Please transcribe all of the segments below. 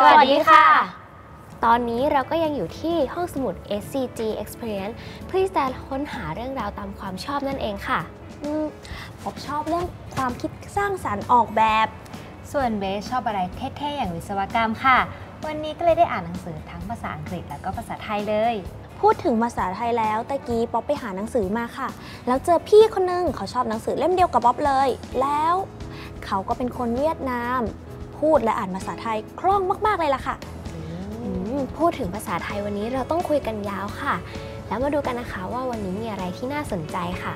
สวัสดีค่ะ ตอนนี้เราก็ยังอยู่ที่ห้องสมุด SCG Experience เพื่อจะค้นหาเรื่องราวตามความชอบนั่นเองค่ะ อืมผมชอบเรื่องความคิดสร้างสรรค์ออกแบบ ส่วนเบสชอบอะไรเท่ๆ อย่างวิศวกรรมค่ะ วันนี้ก็เลยได้อ่านหนังสือทั้งภาษาอังกฤษแล้วก็ภาษาไทยเลย พูดถึงภาษาไทยแล้วตะกี้ป๊อปไปหาหนังสือมาค่ะ แล้วเจอพี่คนนึงเขาชอบหนังสือเล่มเดียวกับป๊อปเลย แล้วเขาก็เป็นคนเวียดนามพูด และอ่านภาษาไทยคล่องมาก ๆ เลยล่ะค่ะ พูดถึงภาษาไทยวันนี้เราต้องคุยกันยาวค่ะ แล้วมาดูกันนะคะว่าวันนี้มีอะไรที่น่าสนใจค่ะ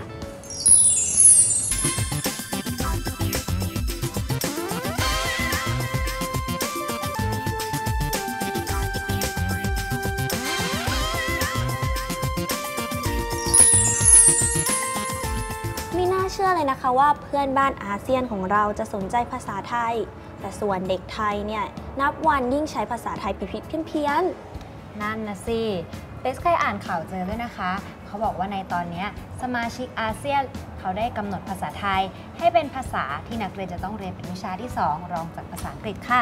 ไม่น่าเชื่อเลยนะคะว่าเพื่อนบ้านอาเซียนของเราจะสนใจภาษาไทยแต่ส่วนเด็กไทยเนี่ยนับวันยิ่งใช้ภาษาไทยผิดๆเพี้ยนๆ นั่นนะสิเบสเคยอ่านข่าวเจอด้วยนะคะ เขาบอกว่าในตอนนี้สมาชิกอาเซียนเขาได้กำหนดภาษาไทย ให้เป็นภาษาที่นักเรียนจะต้องเรียนเป็นวิชาที่ 2 รองจากภาษาอังกฤษค่ะ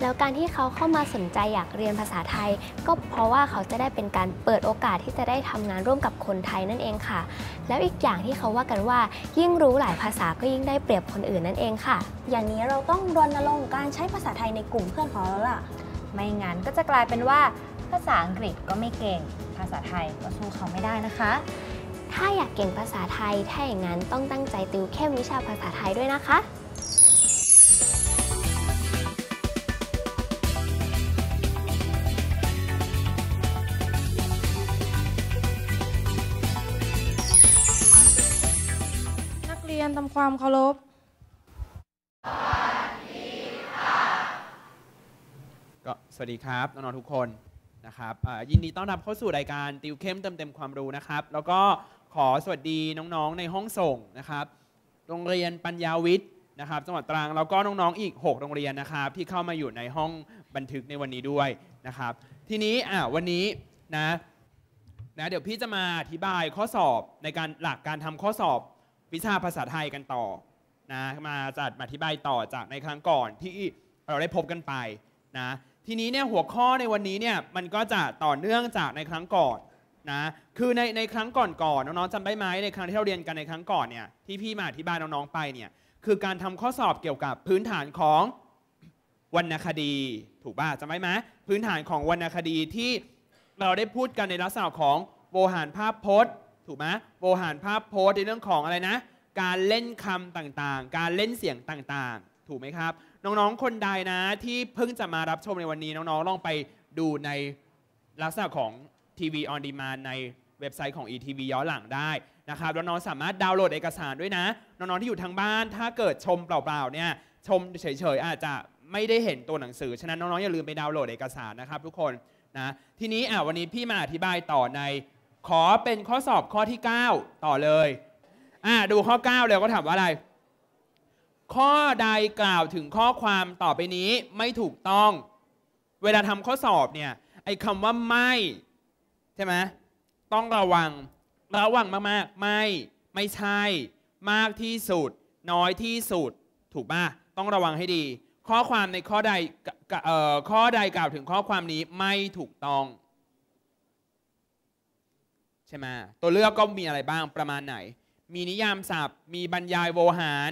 แล้วการที่เขาเข้ามาสนใจอยากเรียนภาษาไทย ก็เพราะว่าเขาจะได้เป็นการเปิดโอกาสที่จะได้ทำงานร่วมกับคนไทยนั่นเองค่ะ แล้วอีกอย่างที่เขาว่ากันว่า ยิ่งรู้หลายภาษาก็ยิ่งได้เปรียบคนอื่นนั่นเองค่ะ อย่างนี้เราต้องรณรงค์การใช้ภาษาไทยในกลุ่มเพื่อนของเราล่ะไม่งั้นก็จะกลายเป็นว่า ภาษาอังกฤษก็ไม่เก่ง ภาษาไทยก็สู้เขาไม่ได้นะคะ ถ้าอยากเก่งภาษาไทยถ้าอย่างนั้นต้องตั้งใจติวเข้มวิชาภาษาไทยด้วยนะคะความเคารพก็สวัสดีครับ น้อง ๆ ทุกคนนะครับยินดีต้อนรับเข้าสู่รายการติวเข้มเติมเต็มความรู้นะครับ แล้วก็ขอสวัสดีน้องๆในห้องส่งนะครับ โรงเรียนปัญญาวิทย์นะครับจังหวัดตรัง แล้วก็น้องๆอีก 6 โรงเรียนนะครับที่เข้ามาอยู่ในห้องบันทึกในวันนี้ด้วยนะครับทีนี้อ่าวันนี้นะนะเดี๋ยวพี่จะมาอธิบายข้อสอบในการหลักการทำข้อสอบวิชาภาษาไทยกันต่อนะมาจัดมาอธิบายต่อจากในครั้งก่อนที่เราได้พบกันไปนะทีนี้เนี่ยหัวข้อในวันนี้เนี่ยมันก็จะต่อเนื่องจากในครั้งก่อนนะคือในในครั้งก่อนๆน้องๆจำได้ไหมในครั้งที่เราเรียนกันในครั้งก่อนเนี่ยที่พี่มาอธิบายน้องๆไปเนี่ยคือการทำข้อสอบเกี่ยวกับพื้นฐานของวรรณคดีถูกป่ะจำได้ไหมพื้นฐานของวรรณคดีที่เราได้พูดกันในลักษณะของโวหารภาพพจน์ถูกไหมโวหารภาพโพสในเรื่องของอะไรนะ การเล่นคำต่างๆ การเล่นเสียงต่างๆ ถูกไหมครับ น้องๆคนใดนะ ที่เพิ่งจะมารับชมในวันนี้ น้องๆ ลองไปดูในลักษณะของทีวีออนดีมาในเว็บไซต์ของ ETV ย้อนหลังได้นะครับน้องๆสามารถดาวน์โหลดเอกสารด้วยนะ น้องๆที่อยู่ทางบ้าน ถ้าเกิดชมเปล่าๆเนี่ยชมเฉยๆ อาจจะไม่ได้เห็นตัวหนังสือฉะนั้นน้องๆอย่าลืมไปดาวน์โหลดเอกสารนะครับทุกคนนะทีนี้อ่าวันนี้พี่มาอธิบายต่อในขอเป็นข้อสอบข้อที่ 9 ต่อเลยอ่าดูข้อ9เลยก็ถามว่าอะไร ข้อใดกล่าวถึงข้อความต่อไปนี้ไม่ถูกต้อง เวลาทำข้อสอบเนี่ยไอ้คำว่าไม่ใช่ไหมต้องระวัง ระวังมากๆไม่ ไม่ใช่ มากที่สุดน้อยที่สุดถูกป่ะต้องระวังให้ดี ข้อความในข้อใดข้อใดกล่าวถึงข้อความนี้ไม่ถูกต้องช่ไหมตัวเลือกก็มีอะไรบ้างประมาณไหน มีนิยามศัพท์ มีบรรยายโวหาร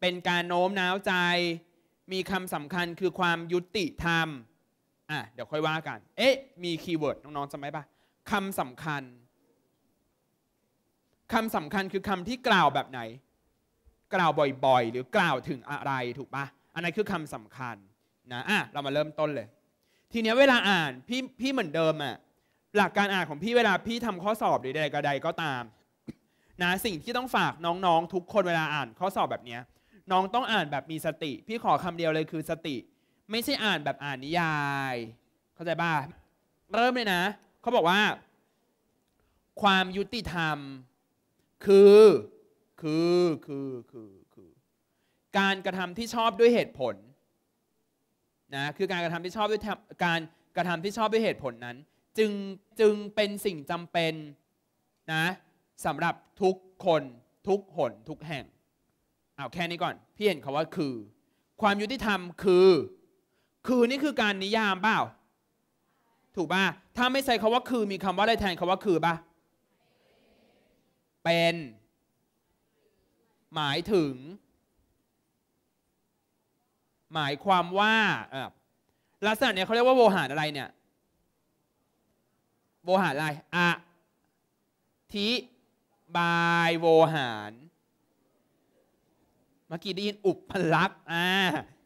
เป็นการโน้มน้าวใจ มีคำสำคัญคือความยุติธรรมอ่ะเดี๋ยวค่อยว่ากัน เอ๊ะมีคีย์เวิร์ดน้องๆจำไหมปะคำสำคัญคำสำคัญคือคำที่กล่าวแบบไหน กล่าวบ่อยๆหรือกล่าวถึงอะไรถูกปะอันนั้นคือคำสำคัญนะอ่ะเรามาเริ่มต้นเลยทีเนี้ยเวลาอ่านพี่พี่เหมือนเดิมอะ่ะหลักการอ่านของพี่เวลาพี่ทำข้อสอบหรือใดก็ใดก็ตามนะสิ่งที่ต้องฝากน้องๆทุกคนเวลาอ่านข้อสอบแบบนี้น้องต้องอ่านแบบมีสติ พี่ขอคำเดียวเลยคือสติ ไม่ใช่อ่านแบบอ่านนิยาย เข้าใจป่ะเริ่มเลยนะเขาบอกว่า ความยุติธรรมคือคือคือคือคือการกระทำที่ชอบด้วยเหตุผลนะคือการกระทำที่ชอบด้วยการกระทำที่ชอบด้วยเหตุผลนั้นจึงจึงเป็นสิ่งจำเป็นนะสำหรับทุกคนทุกหนทุกแห่งเอาแค่นี้ก่อน พี่เห็นคาว่าคือ ความยุติธรรมคือ คือนี่คือการนิยามเปล่าถูกป่ะถ้าไม่ใส่คาว่าคือมีคำว่าอะไรแทนคาว่าคือป่ะเป็น หมายถึง หมายความว่าลักษณะเนี่ยเขาเรียกว่าโวหารอะไรเนี่ยโวหารอะไรอะทิบายโวหารเมื่อกี้ได้ยินอุปลักษ์อ่า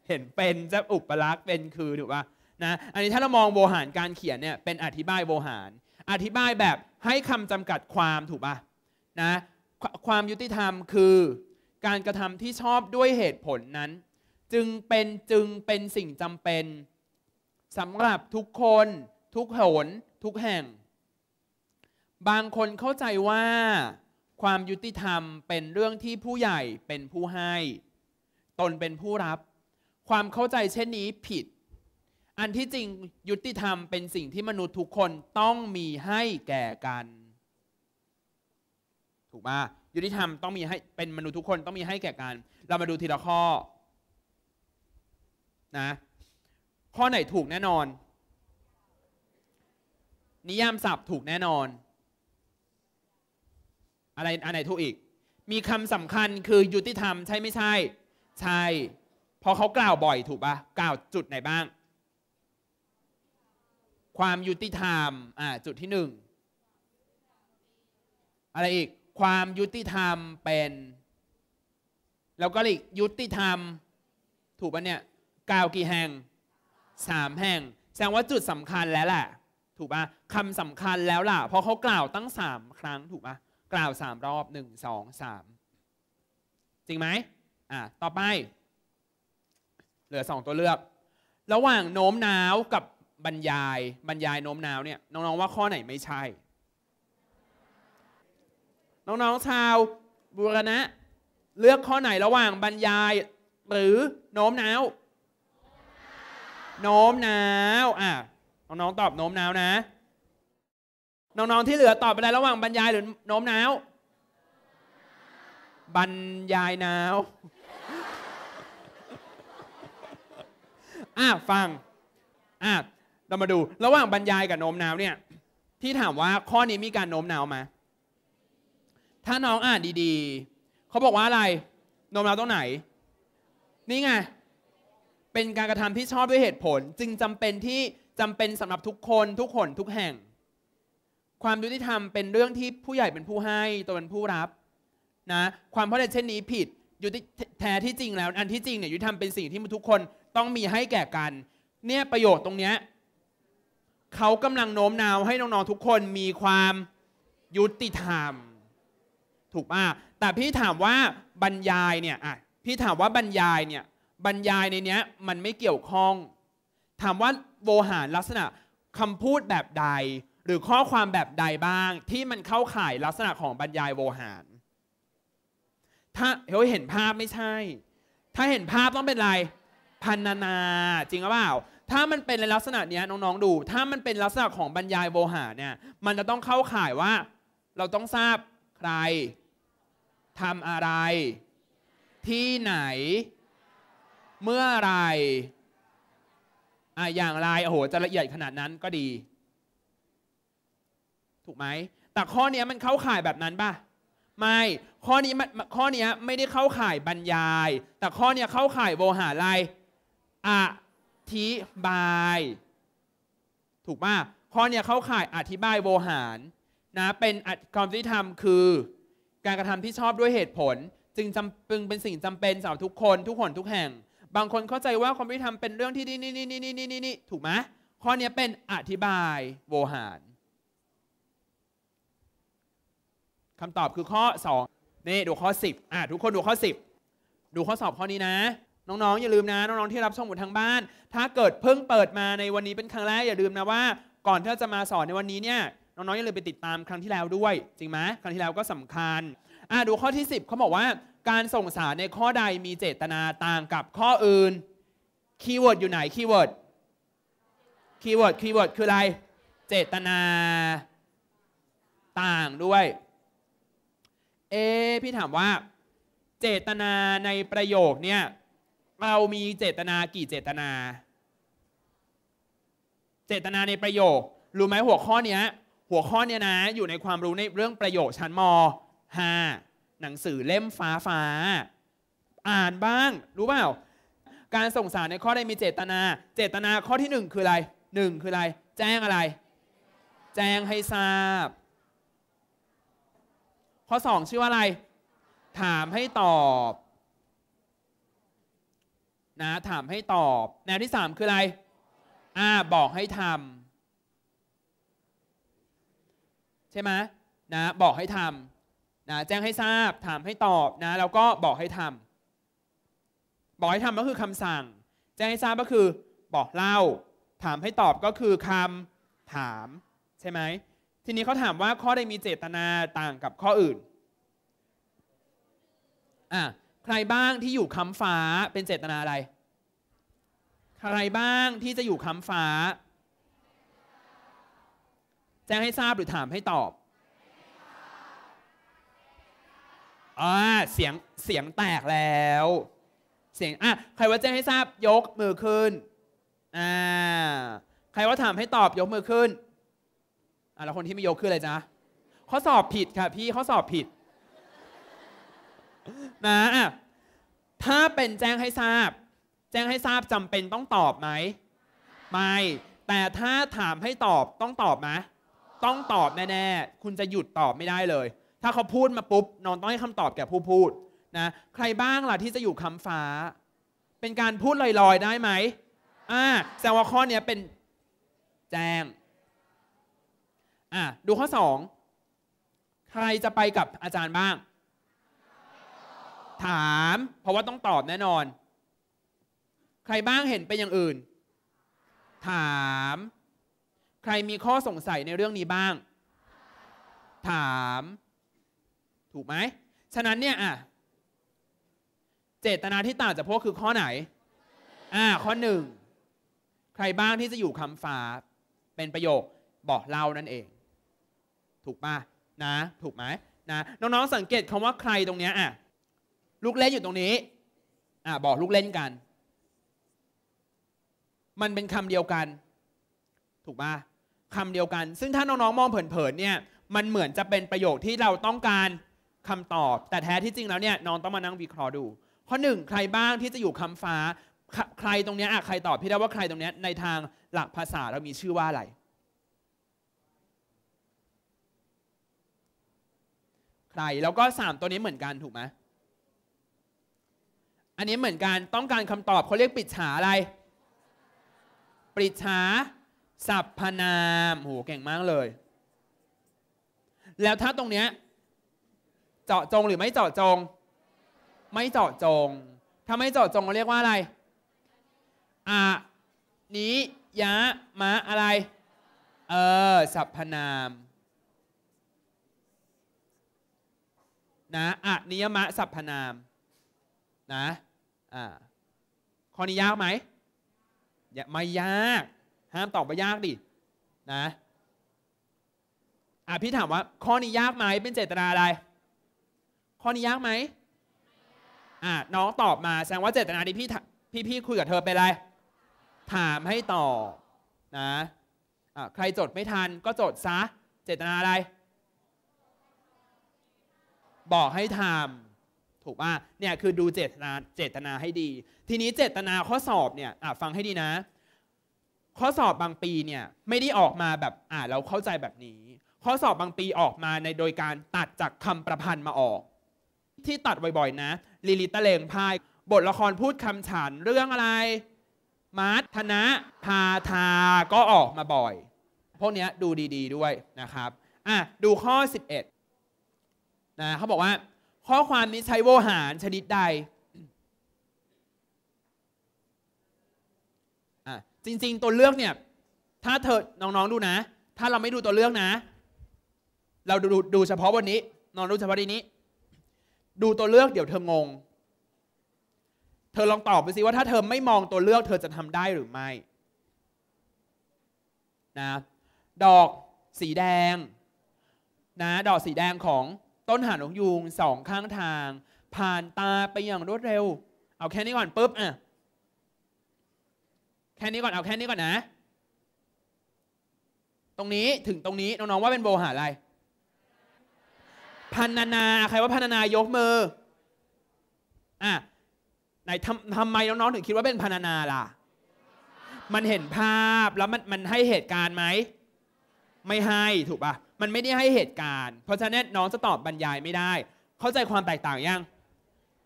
เห็นเป็นจะอุปลักษ์เป็นคือถูกป่ะนะอันนี้ถ้าเรามองโวหารการเขียนเนี่ยเป็นอธิบายโวหาร อธิบายแบบให้คำจำกัดความถูกป่ะนะความยุติธรรมคือการกระทำที่ชอบด้วยเหตุผลนั้น จึง เป็นจึงเป็นสิ่งจำเป็นสำหรับทุกคนทุกหนทุกแห่งบางคนเข้าใจว่าความยุติธรรมเป็นเรื่องที่ผู้ใหญ่เป็นผู้ให้ ตนเป็นผู้รับความเข้าใจเช่นนี้ผิด อันที่จริงยุติธรรมเป็นสิ่งที่มนุษย์ทุกคนต้องมีให้แก่กัน ถูกปะยุติธรรมต้องมีให้เป็นมนุษย์ทุกคนต้องมีให้แก่กัน เรามาดูทีละข้อนะข้อไหนถูกแน่นอน นิยามศัพท์ถูกแน่นอนอะไรอันไหนถูกอีก มีคำสำคัญคือยุติธรรมใช่ไม่ใช่ ใช่พอเขากล่าวบ่อยถูกปะกล่าวจุดไหนบ้าง ความยุติธรรมอ่าจุดที่หนึ่งอะไรอีก ความยุติธรรมเป็น แล้วก็อีกยุติธรรมถูกปะเนี่ยกล่าวกี่แห่งสามแห่ง แสดงว่าจุดสำคัญแล้วแหละถูกปะคำสำคัญแล้วล่ะ เพราะเขากล่าวตั้งสามครั้งถูกปะกล่าวสามรอบหนึ่งสอสามจริงไหมอ่ะต่อไปเหลือสองตัวเลือก ระหว่างโน้มน้าวกับบรรยาย บรรยายโน้มน้าวเนี่ยน้องๆ ว่าข้อไหนไม่ใช่ น้องๆชาวบุรณะเลือกข้อไหนระหว่างบรรยายหรือโน้มน้าวโน้มน้าวอ่ะน้อง ๆตอบโน้มน้าวนะน้องๆ ที่เหลือ ตอบไปแล้วระหว่างบรรยายหรือโน้มน้าว บรรยายน้าว อ่ะฟังอ่ะเรามาดู ระหว่างบรรยายกับโน้มน้าวเนี่ย ที่ถามว่าข้อนี้มีการโน้มน้าวไหมถ้าน้องอ่านดีๆเขาบอกว่าอะไรโน้มน้าวตรงไหน นี่ไงเป็นการกระทำที่ชอบด้วยเหตุผล จึงจำเป็นที่จำเป็นสำหรับทุกคนทุกคนทุกแห่งความยุติธรรมเป็นเรื่องที่ผู้ใหญ่เป็นผู้ให้ตัวเป็นผู้รับนะความเข้าใจเช่นนี้ผิดยุติแท้ที่จริงแล้วอันที่จริงเนี่ยยุติธรรมเป็นสิ่งที่ทุกคนต้องมีให้แก่กัน เนี่ยประโยชน์ตรงเนี้ยเขากำลังโน้มน้าวให้น้องๆทุกคนมีความยุติธรรม ถูกป่ะแต่พี่ถามว่าบรรยายเนี่ยอ่ะพี่ถามว่าบรรยายเนี่ยบรรยายในเนี้ยมันไม่เกี่ยวข้อง ถามว่าโวหารลักษณะคำพูดแบบใดหรือข้อความแบบใดบ้างที่มันเข้าข่ายลักษณะของบรรยายโวหาร ถ้าเฮ้ยเห็นภาพไม่ใช่ ถ้าเห็นภาพต้องเป็นไรพันนาจริงหรือเปล่า ถ้ามันเป็นในลักษณะนี้น้องๆดู ถ้ามันเป็นลักษณะของบรรยายโวหารเนี่ยมันจะต้องเข้าข่ายว่า เราต้องทราบใครทำอะไร ที่ไหน เมื่อไรอ่ะอย่างไรโอ้โหจะละเอียดขนาดนั้นก็ดีถูกไหม แต่ข้อนี้มันเข้าข่ายแบบนั้นป่ะ ไม่ ข้อนี้ข้อนี้ไม่ได้เข้าข่ายบรรยาย แต่ข้อนี้เข้าข่ายโวหารไรอธิบาย ถูกป่ะข้อนี้เข้าข่ายอธิบายโวหารนะ เป็นความที่ทำคือการกระทำที่ชอบด้วยเหตุผลจึงจำเป็นเป็นสิ่งจำเป็นสำหรับทุกคนทุกคนทุกแห่ง บางคนเข้าใจว่าความที่ทำเป็นเรื่องที่นี่นี่นี่นี่นี่นี่ถูกไหมข้อนี้เป็นอธิบายโวหารคำตอบคือข้อ2นี่ดูข้อ 10อ่ะทุกคนดูข้อ 10 ดูข้อสอบข้อนี้นะ น้องๆอย่าลืมนะ น้องๆที่รับชมอยู่ทางบ้าน ถ้าเกิดเพิ่งเปิดมาในวันนี้เป็นครั้งแรก อย่าลืมนะว่า ก่อนที่จะมาสอนในวันนี้เนี่ย น้องๆอย่าลืมไปติดตามครั้งที่แล้วด้วย จริงไหมครั้งที่แล้วก็สำคัญอ่ะดูข้อที่ 10เขาบอกว่า การส่งสารในข้อใดมี เจตนาต่างกับข้ออื่น คีย์เวิร์ดอยู่ไหน คีย์เวิร์ด คีย์เวิร์ด คีย์เวิร์ดคืออะไร เจตนาต่างด้วยเอพี่ถามว่าเจตนาในประโยคเนี่ยเรามีเจตนากี่เจตนา เจตนาในประโยครู้ไหมหัวข้อเนี้ย หัวข้อเนี้ยนะอยู่ในความรู้ในเรื่องประโยคชั้นมาหนังสือเล่มฟ้าฟ้า อ่านบ้างรู้เปล่าการส่งสารในข้อได้มีเจตนา เจตนาข้อที่ 1 คืออะไร1 คืออะไร แจ้งอะไร แจ้งให้ทราบข้อ2ชื่อว่าอะไร ถามให้ตอบ นะถามให้ตอบแนวที่ 3 คืออะไรอ่า บอกให้ทำใช่ไหมนะบอกให้ทำนะแจ้งให้ทราบถามให้ตอบนะแล้วก็บอกให้ทำบอกให้ทำก็คือคำสั่ง แจ้งให้ทราบก็คือ บอกเล่า ถามให้ตอบก็คือคำถามใช่ไหมทีนี้เขาถามว่าข้อใดมีเจตนาต่างกับข้ออื่นอ่ะใครบ้างที่อยู่ค้ำฟ้าเป็นเจตนาอะไร ใครบ้างที่จะอยู่ค้ำฟ้า แจ้งให้ทราบหรือถามให้ตอบอ่าเสียงเสียงแตกแล้ว เสียงอ่ะใครว่าแจ้งให้ทราบยกมือขึ้น อ่าใครว่าถามให้ตอบยกมือขึ้นอ่ะแล้วคนที่ไม่ยกคืออะไรจ๊ะข้อสอบผิดค่ะ พี่ข้อสอบผิดนะถ้าเป็นแจ้งให้ทราบ แจ้งให้ทราบจำเป็นต้องตอบไหมไม่ แต่ถ้าถามให้ตอบต้องตอบไหมต้องตอบแน่ๆคุณจะหยุดตอบไม่ได้เลย ถ้าเขาพูดมาปุ๊บนอนต้องให้คำตอบแก่ผู้พูดนะใครบ้างล่ะที่จะอยู่คำฟ้า เป็นการพูดลอยๆได้ไหมอ่าแซงว่าข้อนี้ยเป็นแจ้งอ่ะดูข้อสองใครจะไปกับอาจารย์บ้าง ถามเพราะว่าต้องตอบแน่นอน ใครบ้างเห็นเป็นอย่างอื่น ถาม ใครมีข้อสงสัยในเรื่องนี้บ้าง ถาม ถูกไหมฉะนั้นเนี่ยอ่ะเจตนาที่ต่างจากพวกคือข้อไหนอ่าข้อหนึ่งใครบ้างที่จะอยู่คำฟ้าเป็นประโยคบอกเล่านั่นเองถูกป่ะ นะ ถูกไหมนะน้อง ๆ สังเกตคำว่าใครตรงเนี้ยอ่ะลูกเล่นอยู่ตรงนี้อ่ะบอกลูกเล่นกัน มันเป็นคำเดียวกัน ถูกป่ะคำเดียวกัน ซึ่งถ้าน้องๆ มองเผินๆเนี่ยมันเหมือนจะเป็นประโยคที่เราต้องการคำตอบ แต่แท้ที่จริงแล้วเนี่ยน้องต้องมานั่งวิเคราะห์ดูข้อหนึ่งใครบ้างที่จะอยู่คำฟ้าใครตรงนี้อ่ะใครตอบพี่ได้ว่าใครตรงนี้ในทางหลักภาษาเรามีชื่อว่าอะไรไตแล้วก็3ตัวนี้เหมือนกันถูกไหม อันนี้เหมือนกันต้องการคำตอบเขาเรียกปิดฉาอะไรปิดฉาสัพพนามโหเก่งมากเลย แล้วถ้าตรงเนี้ยเจาะจงหรือไม่เจาะจง ไม่เจาะจง ถ้าไม่เจาะจงเขาเรียกว่าอะไรอะนิยะมะอะไร เออสัพพนามนะอะนิยมะสัพพนาม นะอ่าข้อนี้ยากไหมอย่าไม่ยากห้ามตอบว่ายากดินะอ่ะพี่ถามว่าข้อนี้ยากไหมเป็นเจตนาอะไรข้อนี้ยากไหมอ่ะน้องตอบมาแสดงว่าเจตนาที่พี่พี่พี่คุยกับเธอเป็นอะไรถามให้ตอบนะอ่ะใครจดไม่ทันก็จดซะเจตนาอะไรบอกให้ทำถูกป่ะเนี่ยคือดูเจตนาเจตนาให้ดี ทีนี้เจตนาข้อสอบเนี่ยฟังให้ดีนะ ข้อสอบบางปีเนี่ยไม่ได้ออกมาแบบอ่าเราเข้าใจแบบนี้ ข้อสอบบางปีออกมาในโดยการตัดจากคำประพันธ์มาออก ที่ตัดบ่อยๆ นะ ลิลิตะเลงพาย บทละครพูดคำฉันเรื่องอะไรมาร์ธนะ พาทาก็ออกมาบ่อยพวกนี้ดูดีๆดด้วยนะครับอ่ะดูข้อ 11นะเขาบอกว่า ข้อความนี้ใช้โวหารชนิดใดจริงๆตัวเลือกเนี่ย ถ้าเธอ น้องๆดูนะ ถ้าเราไม่ดูตัวเลือกนะ เราดูดูเฉพาะวันนี้ นอนดูเฉพาะันนี้ ดูตัวเลือกเดี๋ยวเธองง เธอลองตอบไปสิว่าถ้าเธอไม่มองตัวเลือกเธอจะทำได้หรือไม่ นะ ดอกสีแดง นะ ดอกสีแดงของต้นหางนกยูงสองข้างทาง ผ่านตาไปอย่างรวดเร็วเอาแค่นี้ก่อนปุ๊บอ่ะแค่นี้ก่อนเอาแค่นี้ก่อนนะ ตรงนี้ถึงตรงนี้ น้อง ๆ ว่าเป็นโบหาอะไรพันนานาใครว่าพันนายกมืออ่ะไหนทำทำไมน้องๆถึงคิดว่าเป็นพันนาล่ะ มันเห็นภาพแล้วมันมันให้เหตุการณ์ไหมไม่ให้ถูกปะ่ะมันไม่ได้ให้เหตุการณ์ เพราะฉะนั้นน้องจะตอบบรรยายไม่ได้ เข้าใจความแตกต่างยัง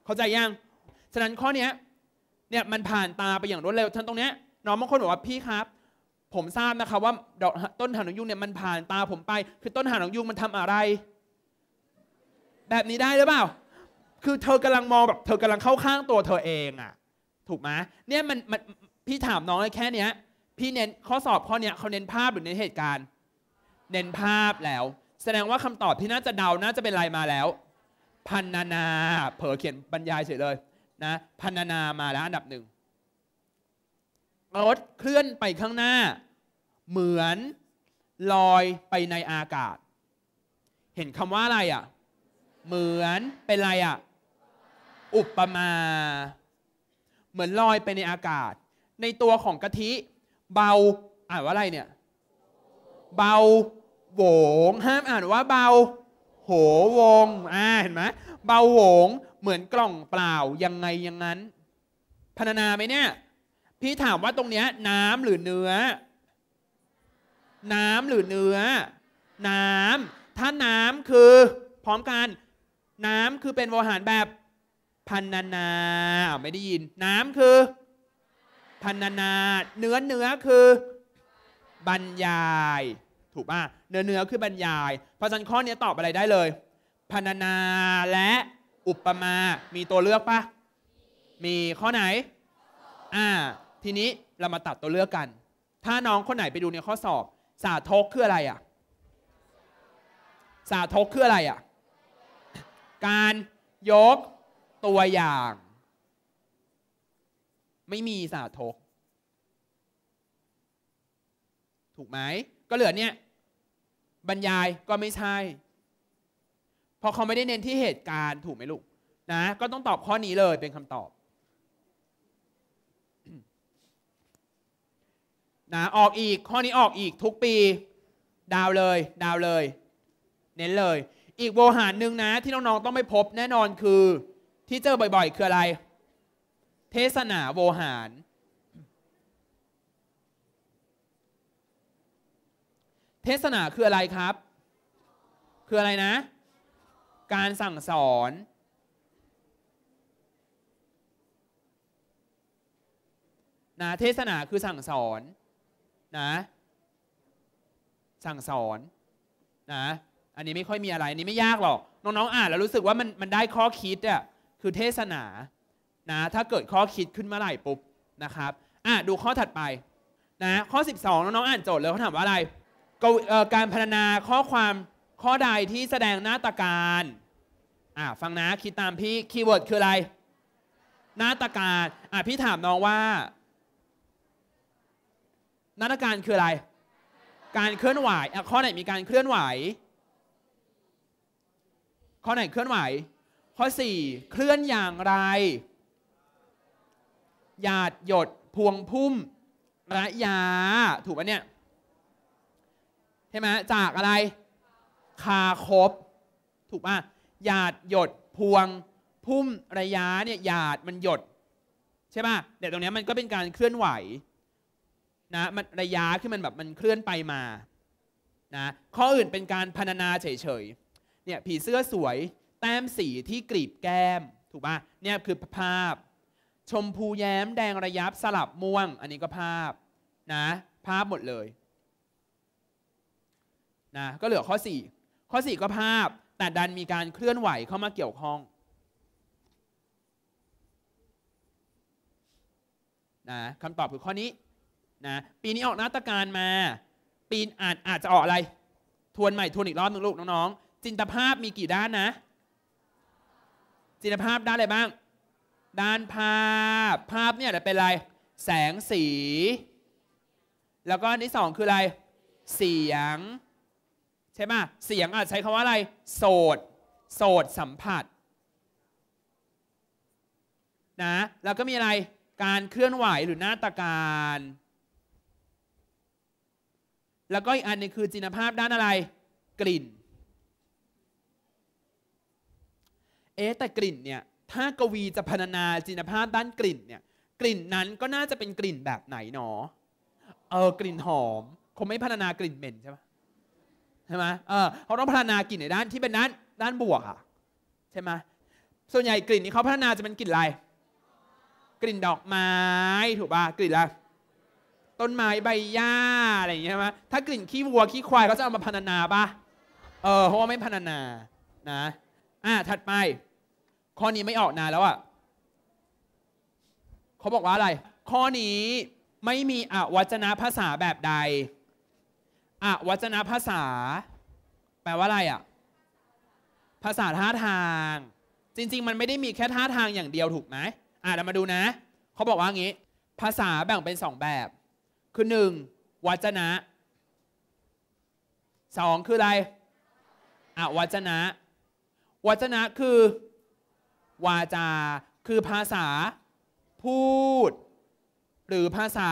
เข้าใจยัง ฉะนั้นข้อนี้เนี่ยมันผ่านตาไปอย่างรวดเร็วท่านตรงเนี้ยน้องบางคนบอกว่าพี่ครับ ผมทราบนะคะว่าดอกต้นหางนกยุงเนี่ยมันผ่านตาผมไป คือต้นหางนกยุงมันทำอะไร แบบนี้ได้หรือเปล่า คือเธอกำลังมองแบบเธอกำลังเข้าข้างตัวเธอเองอ่ะ ถูกไหมเนี่ยมันมันพี่ถามน้องแค่เนี้ยพี่เน้นข้อสอบข้อเนี้ยเขาเน้นภาพหรือเน้นเหตุการณ์เน้นภาพแล้ว แสดงว่าคำตอบที่น่าจะเดาน่าจะเป็นไรมาแล้วพันนานา เผอเขียนบรรยายเฉยเลยนะพันนานามาแล้วอันดับหนึ่งรถเคลื่อนไปข้างหน้า เหมือนลอยไปในอากาศ เห็นคำว่าอะไรอ่ะเหมือนเป็นอะไรอ่ะอุปมาเหมือนลอยไปในอากาศ ในตัวของกะทิเบาอ่านว่าอะไรเนี่ยเบาโหวงห้ามอ่านว่าเบา โหวงอ่า เห็นไหมเบาโหวงเหมือนกล่องเปล่า ยังไงยังนั้นพนานาไหมเนี่ย พี่ถามว่าตรงเนี้ยน้ำหรือเนื้อ น้ำหรือเนื้อ น้ำถ้าน้ำคือ พร้อมกัน น้ำคือเป็นโวหารแบบพันนานา ไม่ได้ยิน น้ำคือพันนานา เนื้อเนื้อคือ บรรยายถูกป่ะเนื้อเนื้อคือบรรยายเพราะฉะนั้นข้อนี้ตอบอะไรได้เลย พรรนาและอุปมา มีตัวเลือกปะมีข้อไหนอ่าทีนี้เรามาตัดตัวเลือกกัน ถ้าน้องคนไหนไปดูในข้อสอบสาธกคืออะไรอ่ะ สาธกคืออะไรอ่ะ การยกตัวอย่าง ไม่มีสาธกถูกไหมก็เหลือเนี่ยบรรยายก็ไม่ใช่เพราะเขาไม่ได้เน้นที่เหตุการณ์ถูกไหมลูกนะ ก็ต้องตอบข้อนี้เลยเป็นคำตอบนะออกอีกข้อนี้ออกอีกทุกปี ดาวเลย ดาวเลย เน้นเลย อีกโวหารหนึ่งนะ ที่น้องๆ ต้องไม่พบแน่นอนคือที่เจอบ่อยๆคืออะไร เทศนาโวหารเทศนาคืออะไรครับ คืออะไรนะ การสั่งสอน นะ เทศนาคือสั่งสอนนะ สั่งสอน นะ อันนี้ไม่ค่อยมีอะไร อันนี้ไม่ยากหรอก น้องๆ อ่าน แล้วรู้สึกว่ามันมันได้ข้อคิดอะ่ะคือเทศนา นะ ถ้าเกิดข้อคิดขึ้นเมื่อไหร่ปุ๊บ นะครับอ่ะดูข้อถัดไป นะ ข้อ 12 น้องๆ อ่านโจทย์เลยเขาถามว่าอะไรการพรรณนาข้อความข้อใดที่แสดงหน้าตาการฟังนะคิดตามพี่คีย์เวิร์ดคืออะไรหน้าตาการพี่ถามน้องว่าหน้าตาการคืออะไร การเคลื่อนไหวข้อไหนมีการเคลื่อนไหว ข้อไหนเคลื่อนไหว ข้อ4 เคลื่อนอย่างไรหยาดหยดพวงพุ่มระยาถูกไหมเนี่ยใช่ไหมจากอะไรคาคบถูกป่ะหยาดหยดพวงพุ่มระยะเนี่ยหยาดมันหยดใช่ป่ะแต่ตรงนี้มันก็เป็นการเคลื่อนไหวนะมันระยะที่มันแบบมันเคลื่อนไปมานะข้ออื่นเป็นการพรรณนาเฉยๆเนี่ยผีเสื้อสวย แต้มสีที่กรีบแก้มถูกป่ะเนี่ยคือภาพ ชมพูแย้มแดงระยับสลับม่วงอันนี้ก็ภาพนะภาพหมดเลยนะก็เหลือข้อ4ข้อ 4 ก็ภาพแต่ดันมีการเคลื่อนไหวเข้ามาเกี่ยวข้องนะคำตอบคือข้อนี้นะปีนี้ออกนาฏการมาปีนอาจอาจจะออกอะไร ทวนใหม่ทวนอีกรอบหนึ่งลูกน้องๆ จินตภาพมีกี่ด้านนะ จินตภาพด้านอะไรบ้าง ด้านภาพภาพเนี่ยจะเป็นอะไร แสงสี แล้วก็อันที่สองคืออะไร เสียงใช่ไหมเสียงอาจใช้คำว่าอะไร โสดโสดสัมผัสนะแล้วก็มีอะไรการเคลื่อนไหวหรือหน้าตาการ แล้วก็อีกอันนึงคือจินภาพด้านอะไรกลิ่นเอ๊แต่กลิ่นเนี่ยถ้ากวีจะพรรณนาจินภาพด้านกลิ่นเนี่ยกลิ่นนั้นก็น่าจะเป็นกลิ่นแบบไหนหนอเออกลิ่นหอมคงไม่พรรณนากลิ่นเหม็นใช่ไหมช่ไหมเออเขาต้องพัฒนากลิ่นในด้านที่เป็นด้านด้านบวกอะใช่ไหมส่วนใหญ่กลิ่นนี้เขาพัฒนาจะเป็นกลิ่นอะไร กลิ่นดอกไม้ ถูกป่ะ กลิ่นอะไร ต้นไม้ใบหญ้าอะไรอย่างเงี้ยใช่ไหมถ้ากลิ่นขี้วัวขี้ควายเขาจะเอามาพัฒนาป่ะ เออ เพราะว่าไม่พัฒนา นะ อ่า ถัดไป ข้อนี้ไม่ออกนานแล้วอะเขาบอกว่าอะไร ข้อนี้ไม่มีอวัจนภาษาแบบใดอะวัจนภาษา แปลว่าอะไรอ่ะภาษาท่าทาง จริงๆมันไม่ได้มีแค่ท่าทางอย่างเดียวถูกไหมอ่ะเรามาดูนะ เขาบอกว่างี้ ภาษาแบ่งเป็นสองแบบ คือหนึ่งวัจนะสองคืออะไรอะวัจนะวัจนะคือ วาจาคือภาษา พูด หรือภาษา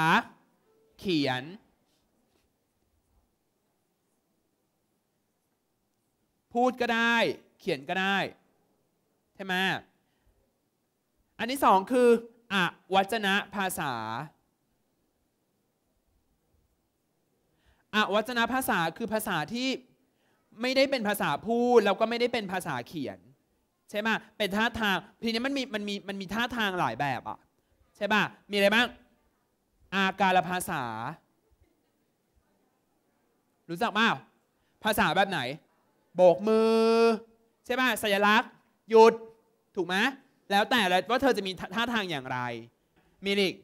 เขียนพูดก็ได้ เขียนก็ได้ ใช่ไหมอันที่สองคือ อวัจนะภาษาอวัจนะภาษาคือภาษาที่ไม่ได้เป็นภาษาพูดแล้วก็ไม่ได้เป็นภาษาเขียน ใช่ไหมเป็นท่าทางทีนี้มันมีมันมีมันมีท่าทางหลายแบบอ่ะใช่ป่ะมีอะไรบ้าง อาการภาษา รู้จักเปล่าภาษาแบบไหนโบกมือ ใช่ป่ะสัญลักษณ์หยุดถูกไหมแล้วแต่ว่าเธอจะมีท่าทางอย่างไร มีอีก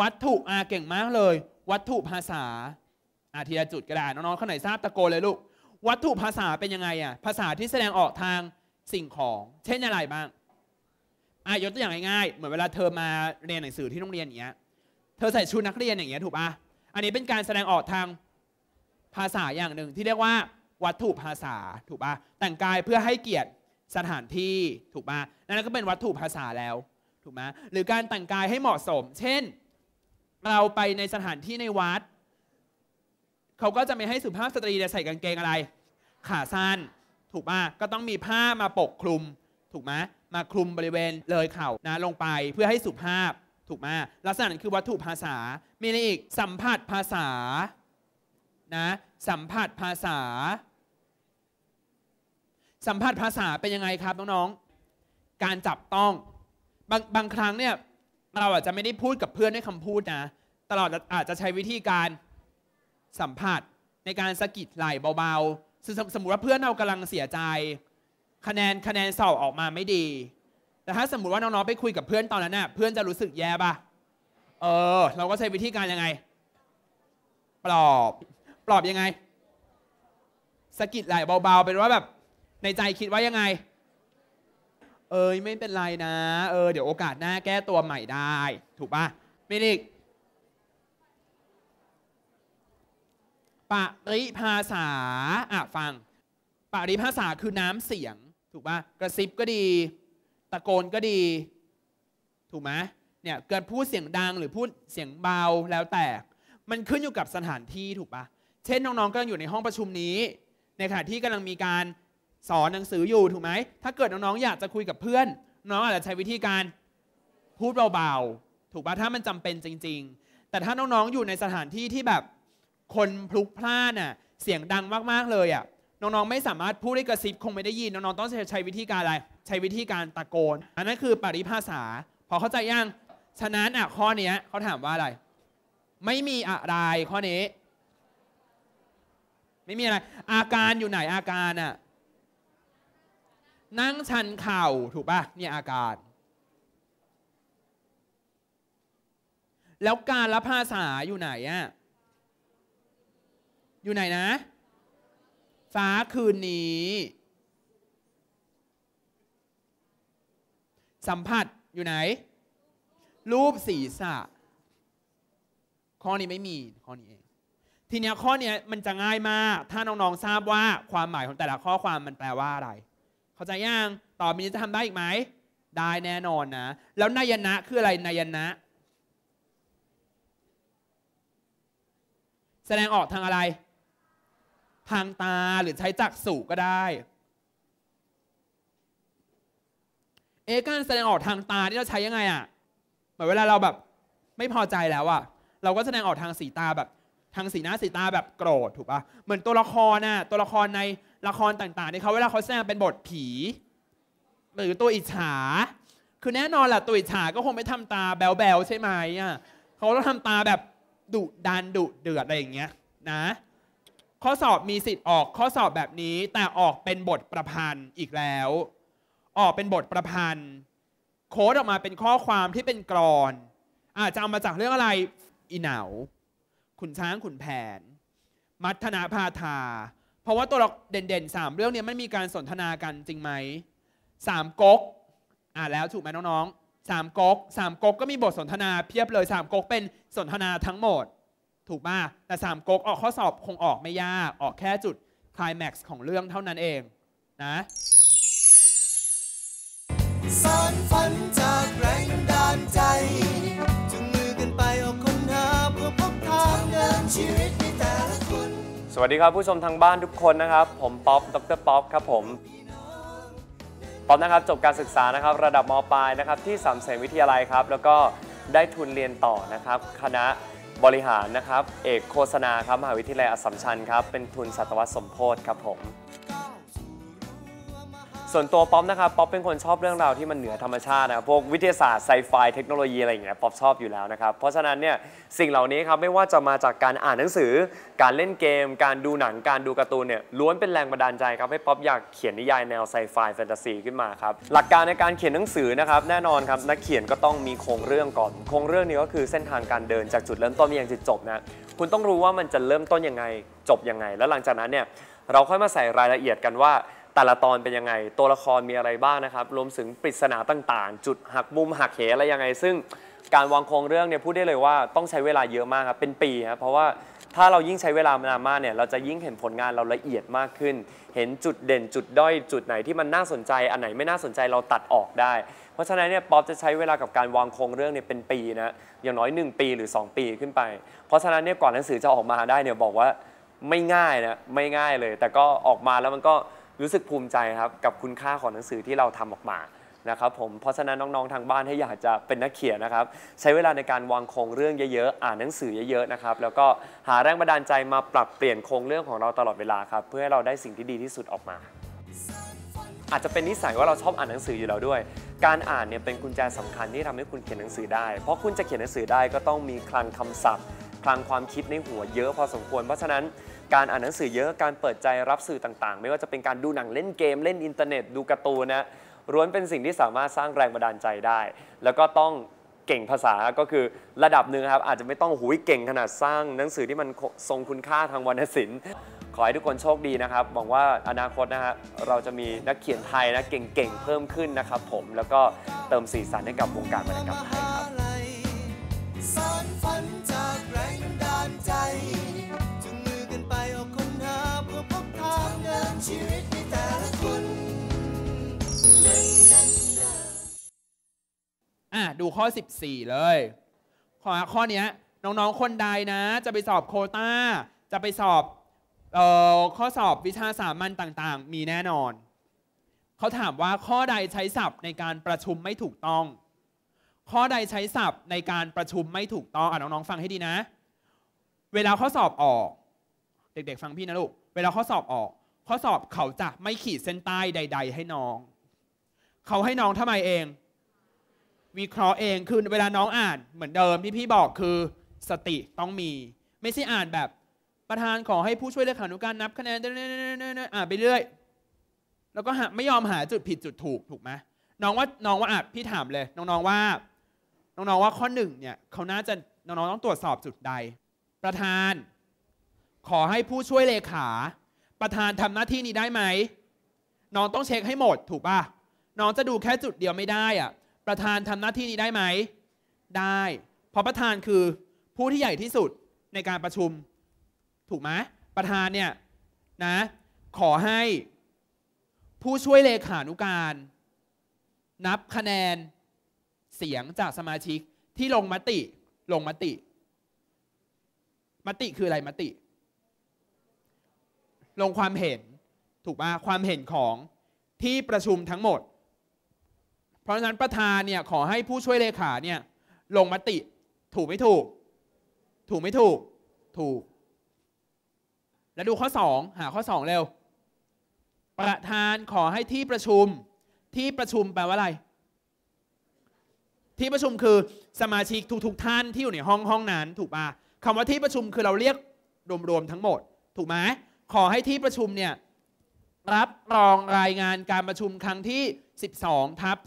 วัตถุอาเก่งมากเลย วัตถุภาษาอาทีละจุดกระดาษน้องๆคนไหนทราบตะโกนเลยลูกวัตถุภาษาเป็นยังไงอ่ะภาษาที่แสดงออกทางสิ่งของ เช่นอะไรบ้างอ่ะยกตัวอย่างง่ายๆเหมือนเวลาเธอมาเรียนหนังสือที่โรงเรียนอย่างเงี้ยเธอใส่ชุดนักเรียนอย่างเงี้ยถูกปะอันนี้เป็นการแสดงออกทางภาษาอย่างหนึ่งที่เรียกว่าวัตถุภาษาถูกปะแต่งกายเพื่อให้เกียรติสถานที่ถูกปะนั่นก็เป็นวัตถุภาษาแล้ว ถูกไหมหรือการแต่งกายให้เหมาะสม เช่น เราไปในสถานที่ในวัดเขาก็จะไม่ให้สุภาพสตรีใส่กางเกงอะไรขาสั้นถูกปะก็ต้องมีผ้ามาปกคลุมถูกไหมมาคลุมบริเวณเลยเข่านะลงไป เพื่อให้สุภาพถูกไหมลักษณะนั้นคือวัตถุภาษา มีอะไรอีก สัมผัสภาษานะสัมผัสภาษา สัมผัสภาษาเป็นยังไงครับน้องๆการจับต้องบางบางครั้งเนี่ย เราอาจจะไม่ได้พูดกับเพื่อนด้วยคำพูดนะตลอดอาจจะใช้วิธีการสัมผัสในการสะกิดไหล่เบาๆสสสมมติว่าเพื่อนเรากำลังเสียใจ คะแนนคะแนนสอบออกมาไม่ดี แต่ถ้าสมมติว่าน้องๆไปคุยกับเพื่อนตอนนั้นนะ่ะ เพื่อนจะรู้สึกแย่ปะเออเราก็ใช้วิธีการยังไง ปลอบปลอบยังไงสะกิดไหลเบาๆเป็นว่าแบบ ในใจคิดว่ายังไง เอ้ยไม่เป็นไรนะเออเดี๋ยวโอกาสหน้าแก้ตัวใหม่ได้ ถูกปะมินิกปริภาษาอ่ะฟังปริภาษาคือน้ำเสียง ถูกปะกระซิบก็ดี ตะโกนก็ดี ถูกไหมเนี่ยเกิดพูดเสียงดังหรือพูดเสียงเบาแล้วแต่มันขึ้นอยู่กับสถานที่ถูกปะเช่นน้องๆกำลังอยู่ในห้องประชุมนี้ ในขณะที่กำลังมีการสอนหนังสืออยู่ถูกไหมถ้าเกิดน้องๆ อยากจะคุยกับเพื่อน น้องอาจจะใช้วิธีการพูดเบาๆถูกปะถ้ามันจำเป็นจริงๆ แต่ถ้าน้องๆอยู่ในสถานที่ที่แบบคนพลุกพล่านอ่ะเสียงดังมากๆเลยอ่ะน้องๆ ไม่สามารถพูดได้กระซิบคงไม่ได้ยิน น้องๆต้องใช้วิธีการอะไรใช้วิธีการตะโกนอันนั้นคือปริภาษาพอเข้าใจยังฉะนั้นอ่ะข้อนี้เขาถามว่าอะไร ไม่มีอะไรข้อนี้ไม่มีอะไร อาการอยู่ไหน อาการอะนั่งชันเข่าถูกปะเนี่ยอาการ แล้วการละภาษาอยู่ไหนอะอยู่ไหนนะฟ้าคืนนี้ สัมผัสอยู่ไหน รูปศีรษะข้อนี้ไม่มีข้อนี้เองทีนี้ข้อเนี้ยมันจะง่ายมาก ถ้าน้องๆทราบว่าความหมายของแต่ละข้อความมันแปลว่าอะไร เข้าใจยังต่อนีจะทำได้อีกไหมได้แน่นอนนะ แล้วนายนะ คืออะไรนายนะ แสดงออกทางอะไร ทางตาหรือใช้จักษุก็ได้เอการแสดงออกทางตาที่เราใช้ยังไงอะ่ะเหมือนเวลาเราแบบไม่พอใจแล้วอะ่ะเราก็แสดงออกทางสีตาแบบทางสีหน้าสีตาแบบโกรธถูกปะ่ะเหมือนตัวละครน่ะตัวละครในละครต่างๆในเขาเวลาเขาแสดงเป็นบทผี หรือตัวอิจฉาคือแน่นอนแหละตัวอิจฉาก็คงไม่ทำตาแบวๆใช่ไหมอ่ะเขาต้องทำตาแบบดุดันดุเดือดอะไรอย่างเงี้ยนะข้อสอบมีสิทธิ์ออกข้อสอบแบบนี้แต่ออกเป็นบทประพันธ์อีกแล้ว ออกเป็นบทประพันธ์ โค้ดออกมาเป็นข้อความที่เป็นกรอนอาจจะเอามาจากเรื่องอะไรอีหนาวขุนช้างขุนแผน มัทนาพาธาเพราะว่าตัวละครเด่นๆสามเรื่องนี้ไม่มีการสนทนากันจริงไหมสามก๊กอ่าแล้วถูกไหมน้องๆสามก๊กสามก๊กก็มีบทสนทนาเพียบเลยสามก๊กเป็นสนทนาทั้งหมดถูกป่ะ แต่สามก๊กออกข้อสอบคงออกไม่ยากออกแค่จุดคลายแม็กซ์ของเรื่องเท่านั้นเองนะสารฝันจากแรงดันใจสวัสดีครับผู้ชมทางบ้านทุกคนนะครับ ผมป๊อปดรป๊อป ครับผมป๊อปนะครับจบการศึกษานะครับระดับมปลายนะครับ ที่สามเสนวิทยาลัยครับ แล้วก็ได้ทุนเรียนต่อนะครับ คณะบริหารนะครับ เอกโฆษณาครับมหาวิทยาลัยอสสัมชัญครับ เป็นทุนสัตวสมโพธครับผมส่วนตัวป๊อปนะครับป๊อปเป็นคนชอบเรื่องราวที่มันเหนือธรรมชาตินะครับพวกวิทยาศาสตร์ไซไฟเทคโนโลยีอะไรอย่างเงี้ยป๊อปชอบอยู่แล้วนะครับเพราะฉะนั้นเนี่ยสิ่งเหล่านี้ครับไม่ว่าจะมาจากการอ่านหนังสือการเล่นเกมการดูหนังการดูการ์ตูนเนี่ยล้วนเป็นแรงบันดาลใจครับให้ป๊อปอยากเขียนนิยายแนวไซไฟแฟนตาซีขึ้นมาครับหลักการในการเขียนหนังสือนะครับแน่นอนครับนักเขียนก็ต้องมีโครงเรื่องก่อนโครงเรื่องนี้ก็คือเส้นทางการเดินจากจุดเริ่มต้นไปยังจุดจบนะคุณต้องรู้ว่ามันจะเริ่มต้นยังไงจบยังไง แล้วหลังจากนั้นเนี่ยเราค่อยมาใส่รายละเอียดกันว่าแต่ละตอนเป็นยังไง ตัวละครมีอะไรบ้างนะครับ รวมถึงปริศนาต่าง ๆ จุดหักมุมหักเหอะไรยังไง ซึ่งการวางโครงเรื่องเนี่ยพูดได้เลยว่าต้องใช้เวลาเยอะมากครับ เป็นปีครับ เพราะว่าถ้าเรายิ่งใช้เวลานานมากเนี่ย เราจะยิ่งเห็นผลงานเราละเอียดมากขึ้น เห็นจุดเด่นจุดด้อย จุดไหนที่มันน่าสนใจอันไหนไม่น่าสนใจเราตัดออกได้ เพราะฉะนั้นเนี่ยป๊อปจะใช้เวลากับการวางโครงเรื่องเนี่ยเป็นปีนะ อย่างน้อย 1 ปีหรือ 2 ปีขึ้นไป เพราะฉะนั้นเนี่ยก่อนหนังสือจะออกมาได้เนี่ยบอกว่าไม่ง่ายนะไม่ง่ายเลย แต่ก็ออกมาแล้วมันก็รู้สึกภูมิใจครับกับคุณค่าของหนังสือที่เราทำออกมานะครับผมเพราะฉะนั้นน้องๆทางบ้านถ้าอยากจะเป็นนักเขียนนะครับใช้เวลาในการวางโครงเรื่องเยอะๆอ่านหนังสือเยอะๆนะครับแล้วก็หาแรงบันดาลใจมาปรับเปลี่ยนโครงเรื่องของเราตลอดเวลาครับเพื่อให้เราได้สิ่งที่ดีที่สุดออกมา อาจจะเป็นนิสัยว่าเราชอบอ่านหนังสืออยู่แล้วด้วย การอ่านเนี่ยเป็นกุญแจสำคัญที่ทำให้คุณเขียนหนังสือได้ เพราะคุณจะเขียนหนังสือได้ก็ต้องมีคลังคำศัพท์ คลังความคิดในหัวเยอะพอสมควร เพราะฉะนั้นการอ่านหนังสือเยอะการเปิดใจรับสื่อต่างๆ ไม่ว่าจะเป็นการดูหนังเล่นเกม เล่นอินเทอร์เน็ตดูการ์ตูนนะร้วนเป็นสิ่งที่สามารถสร้างแรงบันดาลใจได้ แล้วก็ต้องเก่งภาษาก็คือระดับหนึ่งครับ อาจจะไม่ต้องหูยเก่งขนาดสร้างหนังสือที่มันทรงคุณค่าทางวรรณศิลป์ ขอให้ทุกคนโชคดีนะครับหวังว่าอนาคตนะครับเราจะมีนักเขียนไทยนะเก่งๆเพิ่มขึ้นนะครับผมแล้วก็เติมสีสันให้กับวงการวรรณกรรมไทยครับชีวิตแต่ละคนอ่ะดูข้อ 14 เลยขอข้อนี้น้องๆคนใดนะ จะไปสอบโคตาจะไปสอบออข้อสอบวิชาสามัญต่างๆ มีแน่นอน เขาถามว่าข้อใดใช้ศัพท์ในการประชุมไม่ถูกต้อง ข้อใดใช้ศัพท์ในการประชุมไม่ถูกต้องอ่ะน้องๆฟังให้ดีนะ เวลาข้อสอบออก เด็กๆฟังพี่นะลูกเวลาข้อสอบออกข้อสอบเขาจะไม่ขีดเส้นใต้ใด ๆ ให้น้อง เขาให้น้องทำไมเอง วิเคราะห์เองคือเวลาน้องอ่านเหมือนเดิมที่พี่บอกคือสติต้องมี ไม่ใช่อ่านแบบประธานขอให้ผู้ช่วยเลขานุการนับคะแนนอ่านไปเรื่อย แล้วก็ไม่ยอมหาจุดผิดจุดถูกถูกไหมน้องว่าน้องว่าอ่ะพี่ถามเลย น้องๆว่า น้องๆว่าข้อหนึ่งเนี่ยเขาน่าจะน้องๆ ต้องตรวจสอบจุดใด ประธานขอให้ผู้ช่วยเลขาประธานทำหน้าที่นี้ ได้ไหม น้องต้องเช็คให้หมดถูกป่ะ น้องจะดูแค่จุดเดียวไม่ได้อะประธานทำหน้าที่นี้ได้ไหม ได้ เพราะประธานคือผู้ที่ใหญ่ที่สุดในการประชุม ถูกไหมประธานเนี่ยนะ ขอให้ ผู้ช่วยเลขานุการนับคะแนน เสียงจากสมาชิกที่ลงมติ ลงมติ มติคืออะไรมติลงความเห็นถูกป่ะความเห็นของที่ประชุมทั้งหมด เพราะฉะนั้นประธานเนี่ยขอให้ผู้ช่วยเลขาเนี่ยลงมติ ถูกไม่ถูก ถูกไม่ถูก ถูก แล้วดูข้อ 2 หาข้อ 2 เร็วประธานขอให้ที่ประชุมที่ประชุมแปลว่าอะไร ที่ประชุมคือ สมาชิกทุกๆทท่านที่อยู่ในห้องห้องนั้น ถูกป่ะคำว่าที่ประชุมคือเราเรียกรวมๆ ทั้งหมด ถูกไหมขอให้ที่ประชุมเนี่ยรับรองรายงานการประชุมครั้งที่ 12ทับ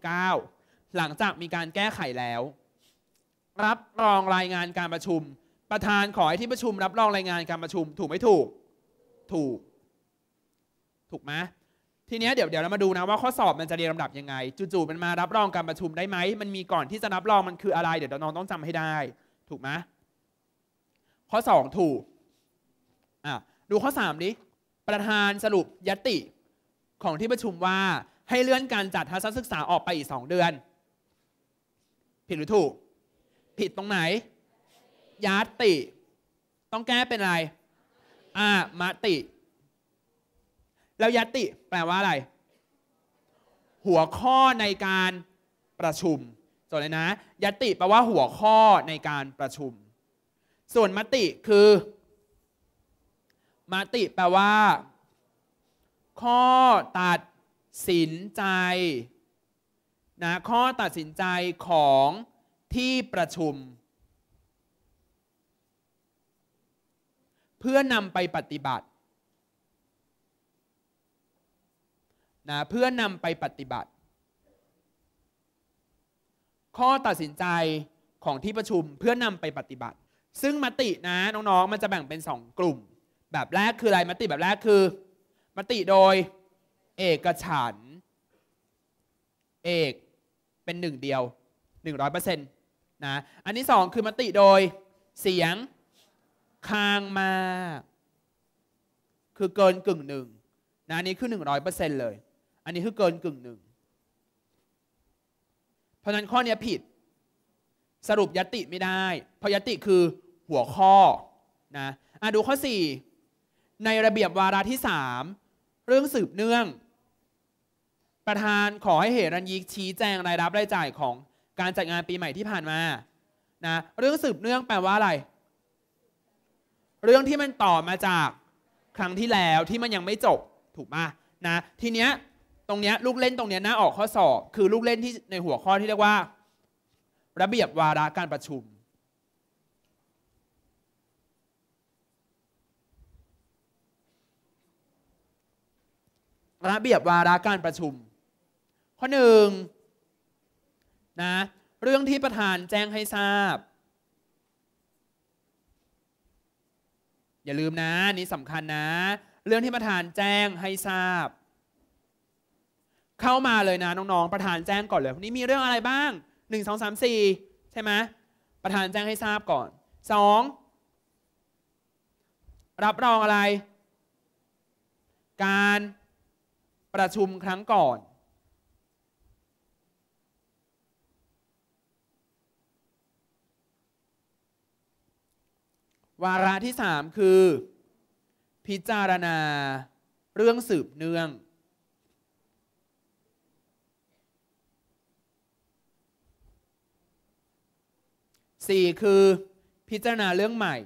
2549 หลังจากมีการแก้ไขแล้ว รับรองรายงานการประชุม ประธานขอให้ที่ประชุมรับรองรายงานการประชุมถูกไหมถูก ถูก ถูกไหมทีนี้เดี๋ยวเดี๋ยวเรามาดูนะว่าข้อสอบมันจะเรียงลำดับยังไงจู่ๆมันมารับรองการประชุมได้ไหมมันมีก่อนที่จะรับรองมันคืออะไรเดี๋ยวน้องต้องจำให้ได้ ถูกไหมข้อ 2 ถูกดูข้อ3ดิ ประธานสรุปยติ ของที่ประชุมว่าให้เลื่อนการจัดทัศนศึกษาออกไปอีก 2 เดือน ผิดหรือถูก ผิดตรงไหน ยัตติ ต้องแก้เป็นอะไรอามาติ แล้วยัตติแปลว่าอะไร หัวข้อในการประชุมจดเลยนะ ยัตติแปลว่าหัวข้อในการประชุม ส่วนมติคือมาติแปลว่า ข้อตัดสินใจนะข้อตัดสินใจของที่ประชุม เพื่อนำไปปฏิบัตินะเพื่อนำไปปฏิบัติ ข้อตัดสินใจของที่ประชุมเพื่อนำไปปฏิบัติ ซึ่งมตินะน้องๆ มันจะแบ่งเป็นสองกลุ่มแบบแรกคืออะไรมติแบบแรกคือ มติโดยเอกฉันเอกเป็นหนึ่งเดียวหนึ่งร้อยเปอร์เซ็นต์นะอันที่สองคือมติโดยเสียงค้างมาคือเกินกึ่งหนึ่งนะอันนี้คือหนึ่งร้อยเปอร์เซ็นต์เลยอันนี้คือเกินกึ่งหนึ่งเพราะนั้นข้อนี้ผิดสรุปยติไม่ได้ เพราะยติคือหัวข้อนะอ่ะดูข้อสี่ในระเบียบวาระที่3เรื่องสืบเนื่อง ประธานขอให้เหตุรัญยิกชี้แจงรายรับรายจ่ายของการจัดงานปีใหม่ที่ผ่านมานะ เรื่องสืบเนื่องแปลว่าอะไร เรื่องที่มันต่อมาจากครั้งที่แล้วที่มันยังไม่จบถูกป่ะนะ ทีเนี้ยตรงเนี้ยลูกเล่นตรงเนี้ยน่าออกข้อสอบ คือลูกเล่นที่ในหัวข้อที่เรียกว่า ระเบียบวาระการประชุมระเบียบวาระการประชุมข้อหนึ่งนะเรื่องที่ประธานแจ้งให้ทราบ อย่าลืมนะนี่สำคัญนะ เรื่องที่ประธานแจ้งให้ทราบ เข้ามาเลยนะ น้องๆ ประธานแจ้งก่อนเลยวันนี้มีเรื่องอะไรบ้างหนึ่งงสามสี่ใช่ไหมประธานแจ้งให้ทราบก่อน สอง รับรองอะไร การประชุมครั้งก่อน วาระที่ 3 คือ พิจารณาเรื่องสืบเนื่อง สี่คือ พิจารณาเรื่องใหม่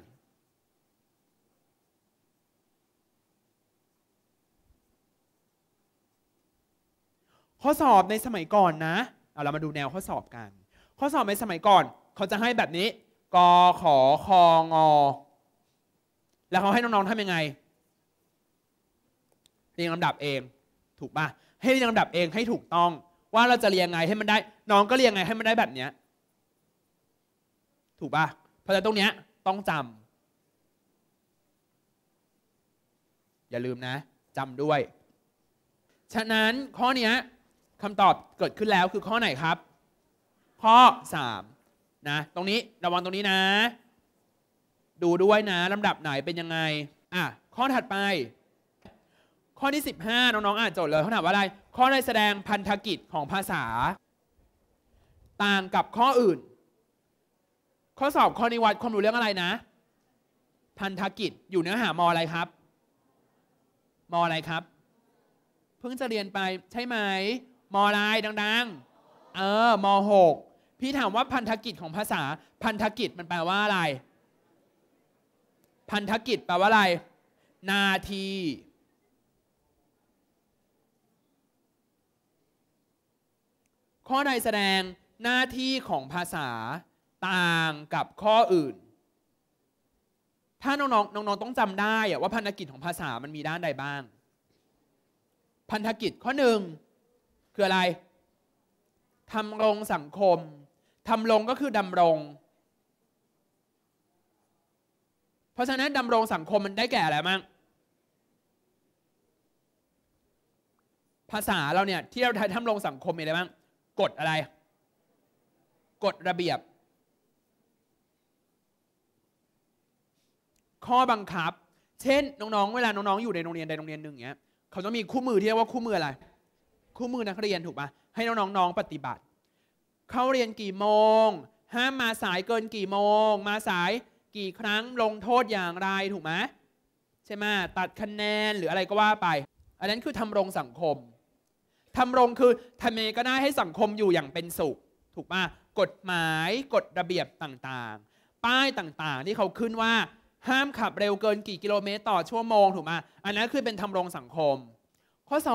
ข้อสอบในสมัยก่อนนะเอาเรามาดูแนวข้อสอบกัน ข้อสอบในสมัยก่อน เขาจะให้แบบนี้ กขอคองอแล้วเขาให้น้องๆทำยังไง เรียงลำดับเอง ถูกปะให้เรียงลำดับเองให้ถูกต้อง ว่าเราจะเรียงไงให้มันได้ น้องก็เรียงไงให้มันได้แบบเนี้ยถูกปะเพราะฉะนั้นตรงเนี้ยต้องจำ อย่าลืมนะจำด้วย ฉะนั้นข้อนี้คำตอบเกิดขึ้นแล้วคือข้อไหนครับ ข้อ 3นะ ตรงนี้ระวังตรงนี้นะ ดูด้วยนะ ลำดับไหนเป็นยังไงอ่ะข้อถัดไป ข้อที่ 15 น้องๆอ่านโจทย์เลยเขาถามว่าอะไร ข้อใดแสดงพันธกิจของภาษา ต่างกับข้ออื่น ข้อสอบข้อนิวัตความรู้เรื่องอะไรนะ พันธกิจอยู่เนื้อหามออะไรครับ มออะไรครับ เพิ่งจะเรียนไปใช่ไหมมอายดังๆ เออมหก พี่ถามว่าพันธกิจของภาษา พันธกิจมันแปลว่าอะไร พันธกิจแปลว่าอะไรนาทีข้อใดแสดงหน้าที่ของภาษาต่างกับข้ออื่น ถ้าน้องๆน้องๆต้องจำได้ว่าพันธกิจของภาษามันมีด้านใดบ้าง พันธกิจข้อหนึ่งคืออะไร ทำรงสังคม ทำรงก็คือดำรง เพราะฉะนั้นดำรงสังคมมันได้แก่อะไรมั้งภาษาเราเนี่ยที่เราทำรงสังคมมีอะไรบ้างกฎอะไรกฎระเบียบ ข้อบังคับ เช่นน้องๆ เวลา น้องๆ อยู่ในโรงเรียนใดโรงเรียนหนึ่งเนี้ย เขาต้องมีคู่มือที่เรียกว่าคู่มืออะไรคู่มือนักเรียนถูกปะให้น้องๆปฏิบัติเข้าเรียนกี่โมง ห้ามมาสายเกิน กี่โมง มาสายกี่ครั้ง ลงโทษอย่างไรถูกไหมใช่ไหมตัดคะแนนหรืออะไรก็ว่าไป อันนั้นคือทำรงสังคมทำรงคือทำเมก็ได้ให้สังคมอยู่อย่างเป็นสุขถูกปะกฎหมายกฎระเบียบต่างๆ ป้ายต่างๆ ที่เขาขึ้นว่าห้ามขับเร็วเกินกี่ กิโลเมตร ต่อชั่วโมงถูกไหมอันนั้นคือเป็นทำรงสังคม ข้อ2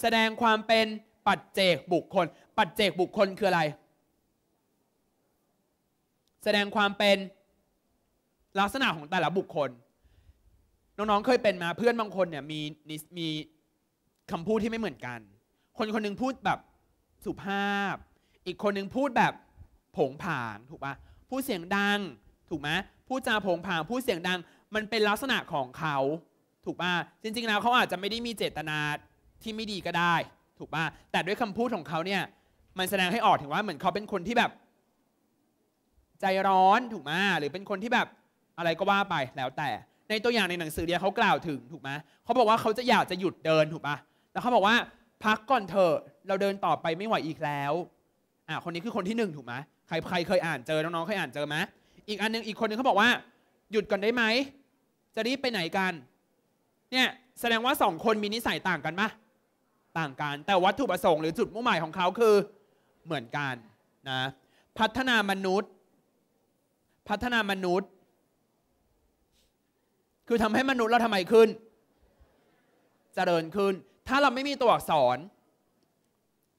แสดงความเป็นปัจเจกบุคคล ปัจเจกบุคคลคืออะไร แสดงความเป็นลักษณะของแต่ละบุคคล น้องๆเคยเป็นมาเพื่อนบางคนเนี่ยมีมีคำพูดที่ไม่เหมือนกัน คนคนนึงพูดแบบสุภาพ อีกคนนึงพูดแบบผงผางถูกปะพูดเสียงดังถูกไหมพูดจาผงผางพูดเสียงดังมันเป็นลักษณะของเขาถูกป่ะจริงๆแล้วเขาอาจจะไม่ได้มีเจตนาที่ไม่ดีก็ได้ ถูกป่ะแต่ด้วยคำพูดของเขาเนี่ย มันแสดงให้ออกถึงว่าเหมือนเขาเป็นคนที่แบบใจร้อนถูกไหมหรือเป็นคนที่แบบอะไรก็ว่าไปแล้ว แต่ในตัวอย่างในหนังสือเรียเขากล่าวถึงถูกไหมเขาบอกว่าเขาจะอยากจะหยุดเดินถูกป่ะแล้วเขาบอกว่าพักก่อนเถอะเราเดินต่อไปไม่ไหวอีกแล้วอ่าคนนี้คือคนที่หนึ่งถูกไหมใครใครเคยอ่านเจอน้องๆเคยอ่านเจอไหมอีกอันนึงอีกคนนึงเขาบอกว่า หยุดก่อนได้ไหมจะรีบไปไหนกัน เนี่ยแสดงว่าสองคนมีนิสัยต่างกันปะต่างกันแต่วัตถุประสงค์หรือจุดมุ่งหมายของเขาคือเหมือนกัน นะ พัฒนามนุษย์ พัฒนามนุษย์ คือทำให้มนุษย์เราทำไมขึ้นจเจริญขึ้น ถ้าเราไม่มีตัวอักษร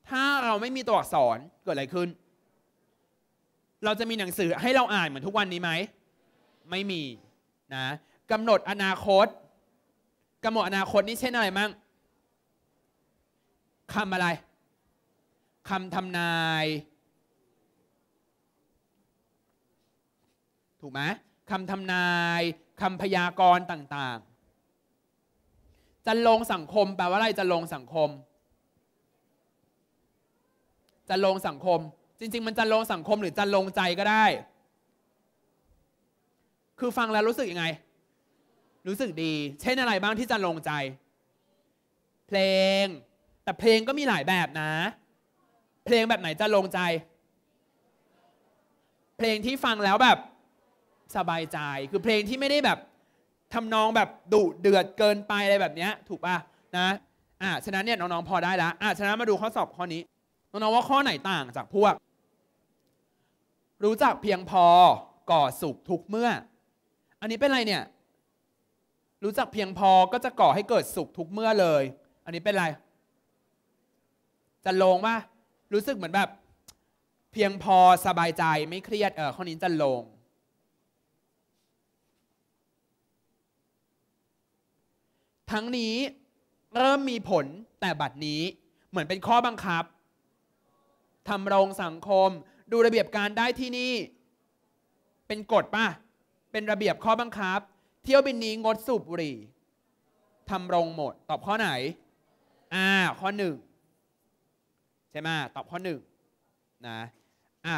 ถ้าเราไม่มีตัวอักษรเกิดอะไรขึ้น เราจะมีหนังสือให้เราอ่านเหมือนทุกวันนี้ไหม ไม่มีนะกำหนดอนาคตกำหนดอนาคตนี่เช่นอะไรมั่งคำอะไร คำทำนาย ถูกไหมคำทำนายคำพยากรณ์ต่างๆ จะลงสังคม แปลว่าอะไรจะลงสังคม จะลงสังคม จริงๆ มันจะลงสังคม หรือจะลงใจก็ได้ คือฟังแล้วรู้สึกยังไง รู้สึกดี เช่นอะไรบ้างที่จะลงใจ เพลงแต่เพลงก็มีหลายแบบนะ เพลงแบบไหนจะลงใจ เพลงที่ฟังแล้วแบบ สบายใจ คือเพลงที่ไม่ได้แบบทำนองแบบดุเดือดเกินไปอะไรแบบเนี้ยถูกป่ะนะอ่ะฉะนั้นเนี่ยน้องๆพอได้ละอ่ะฉะนั้นมาดูข้อสอบข้อนี้ น้องๆว่าข้อไหนต่างจากพวก รู้จักเพียงพอก่อสุขทุกเมื่อ อันนี้เป็นอะไรเนี่ย รู้จักเพียงพอก็จะก่อให้เกิดสุขทุกเมื่อเลย อันนี้เป็นอะไรจะลงป่ะ รู้สึกเหมือนแบบ เพียงพอสบายใจไม่เครียด เออข้อนี้จะลง ทั้งนี้เริ่มมีผลแต่บัดนี้เหมือนเป็นข้อบังคับ ทำรงสังคม ดูระเบียบการได้ที่นี่ เป็นกฎป่ะ เป็นระเบียบข้อบังคับ เที่ยวบินนี้งดสูบบุหรี่ ทำรงหมด ตอบข้อไหน อ่า ข้อหนึ่งใช่ไหมตอบข้อ1นะ อ่า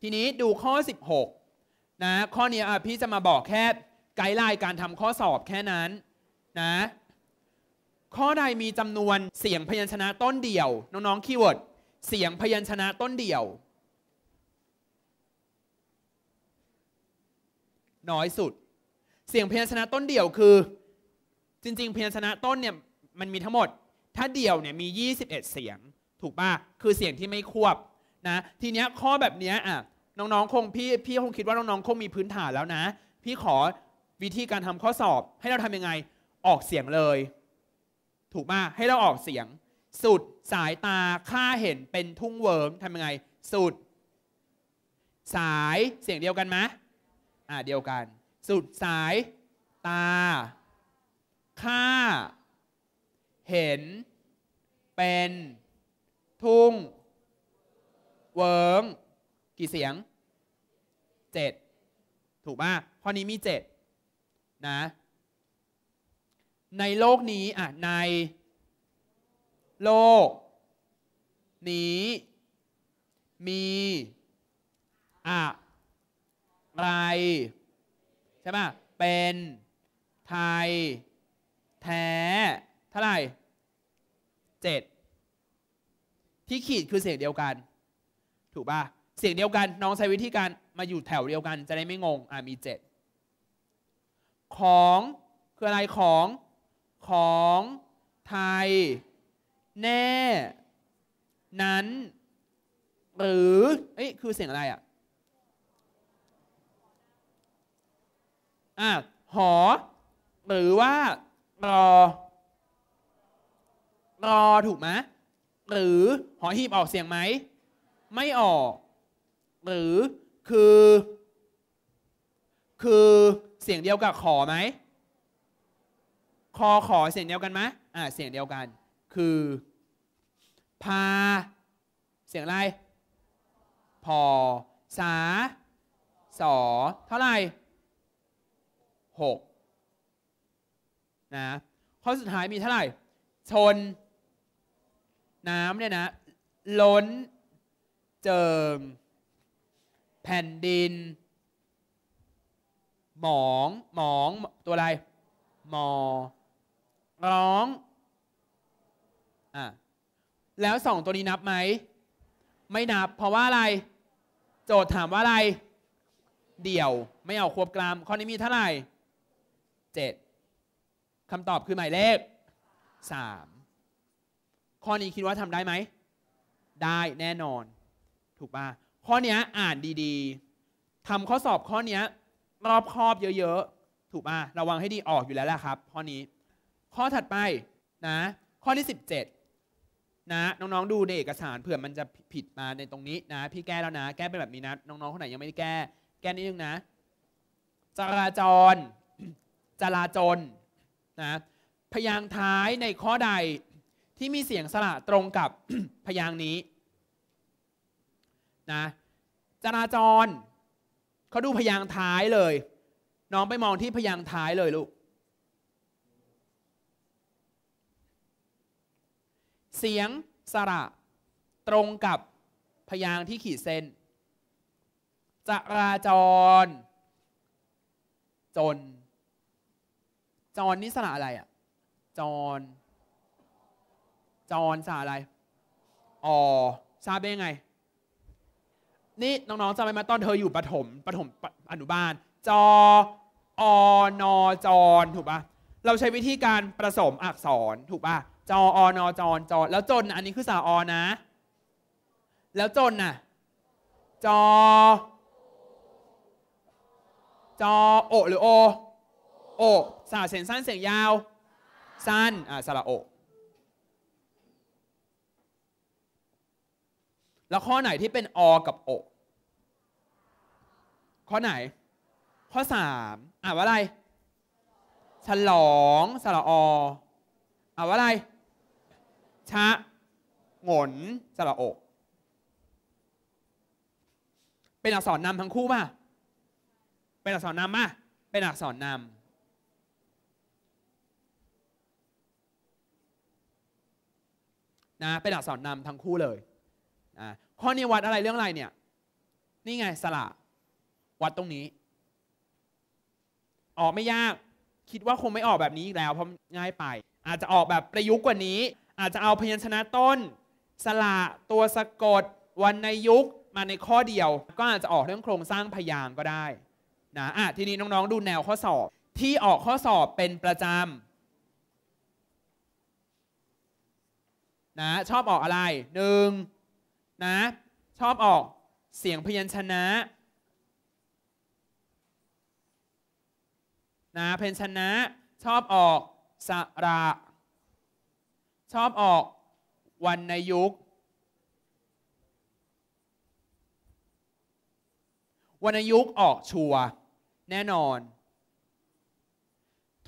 ทีนี้ดูข้อ 16นะ ข้อนี้พี่จะมาบอกแค่ไกด์ไลน์การทำข้อสอบแค่นั้นนะ ข้อใดมีจำนวนเสียงพยัญชนะต้นเดี่ยว น้องๆคีย์เวิร์ดเสียงพยัญชนะต้นเดี่ยว น้อยสุด เสียงพยัญชนะต้นเดี่ยวคือ จริง ๆ พยัญชนะต้นเนี่ยมันมีทั้งหมดถ้าเดี่ยวเนี่ยมี 21 เสียง ถูกป่ะคือเสียงที่ไม่ควบนะ ทีเนี้ยข้อแบบเนี้ยอ่ะน้องๆ คงพี่พี่คงคิดว่าน้องๆ คงมีพื้นฐานแล้วนะ พี่ขอวิธีการทำข้อสอบให้เราทำยังไงออกเสียงเลย ถูกป่ะให้เราออกเสียง สุดสายตาค่าเห็นเป็นทุ่งเวิร์มทำยังไง สุด สายเสียงเดียวกันไหมอ่าเดียวกัน สุดสายตาค่าเห็นเป็นทุ่ง เวิงกี่เสียงเจ็ดถูกป่ะข้อนี้มีเจ็ดนะในโลกนี้อ่ะในโลกนี้มีอะไรใช่ป่ะเป็น ไทย แท้ท่าไหร่เจ็ดที่ขีดคือเสียงเดียวกัน ถูกปะเสียงเดียวกัน น้องใช้วิธีการมาอยู่แถวเดียวกัน จะได้ไม่งงอ่ะมีเจ็ดของ คืออะไร ของ ของ ไทย แน่ นั้น หรือเอ้ยคือเสียงอะไร อ่ะอ่ะหอ หรือว่า รอรอถูกไหมหรือหอหีบออกเสียงไหม ไม่ออก หรือคือ คือเสียงเดียวกับขอไหมคอขอเสียงเดียวกันไหมอ่าเสียงเดียวกันคือ พา เสียง อะไร พอสาสอเท่าไหร่หกนะข้อสุดท้าย มีเท่า ไหร่ ชนน้ำเนี่ยนะ ล้น เจิงแผ่นดิน หมองหมองตัวอะไรหมอ ร้อง อ่ะ แล้วสองตัวนี้นับไหม ไม่นับเพราะว่าอะไร โจทย์ถามว่าอะไร เดี่ยวไม่เอาควบกลามข้อนี้มีเท่าไหร่เจ็ดคำตอบคือหมายเลขสามข้อนี้คิดว่าทำได้ไหม ได้แน่นอนถูกป่ะข้อนี้อ่านดีๆทำาข้อสอบข้อนี้รอบครอบเยอะๆ ถูกป่ะระวังให้ดีออกอยู่แล้วละครับข้อนี้ข้อถัดไปนะ ข้อที่ 17นะน้องๆดูในเอกสาร เผื่อมันจะผิดมาในตรงนี้นะพี่แก้แล้วนะ แก้เป็นแบบนี้นะน้องๆคนไหนยังไม่ได้แก้ แก้นิดนึงนะ จราจร จราจรนะพยางท้ายในข้อใดที่มีเสียงสระตรงกับพยางนี้นะจราจร เขาดูพยางท้ายเลย น้องไปมองที่พยางท้ายเลย ลูก เสียงสระตรงกับพยางที่ขีดเส้น จราจร จน จรนี่สระอะไรอะจรจอนสาอะไรออทราบได้ยังไง นี่น้องๆจำไว้มาตอนเธออยู่ประถม ประถมอนุบาล จออนอจอนถูกปะเราใช้วิธีการผสมอักษรถูกปะจออนอจอนจอนแล้วจนอันนี้คือสาอนะ แล้วจนน่ะจอจอโอหรือโอโอสาเสียงสั้นเสียงยาวสั้น อ่าสระโอแล้วข้อไหนที่เป็นอกับโอ ข้อไหน ข้อสามอ่านว่าอะไร ฉลองสระออ่านว่าอะไรชะงนสระโอ เป็นอักษรนำทั้งคู่ป่ะ เป็นอักษรนำป่ะเป็นอักษรนำนะ เป็นอักษรนำทั้งคู่เลยนะข้อนี้วัดอะไรเรื่องอะไรเนี่ยนี่ไงสละวัดตรงนี้ ออกไม่ยาก คิดว่าคง ไม่ออกแบบนี้อีกแล้ว เพราะง่ายไป อาจจะออกแบบประยุกต์กว่านี้ อาจจะเอาพยัญชนะต้น สละตัวสะกดวรรณยุกมาในข้อเดียว ก็อาจจะออกเรื่องโครงสร้างพยางก็ได้นะอ่ะทีนี้น้อง ๆ ดูแนวข้อสอบที่ออกข้อสอบเป็นประจำนะชอบออกอะไรหนึ่งนะชอบออกเสียงพยัญชนะนะเพยชนะ ชอบออกสระ ชอบออกวันในยุควันยุกออกชัวแน่นอน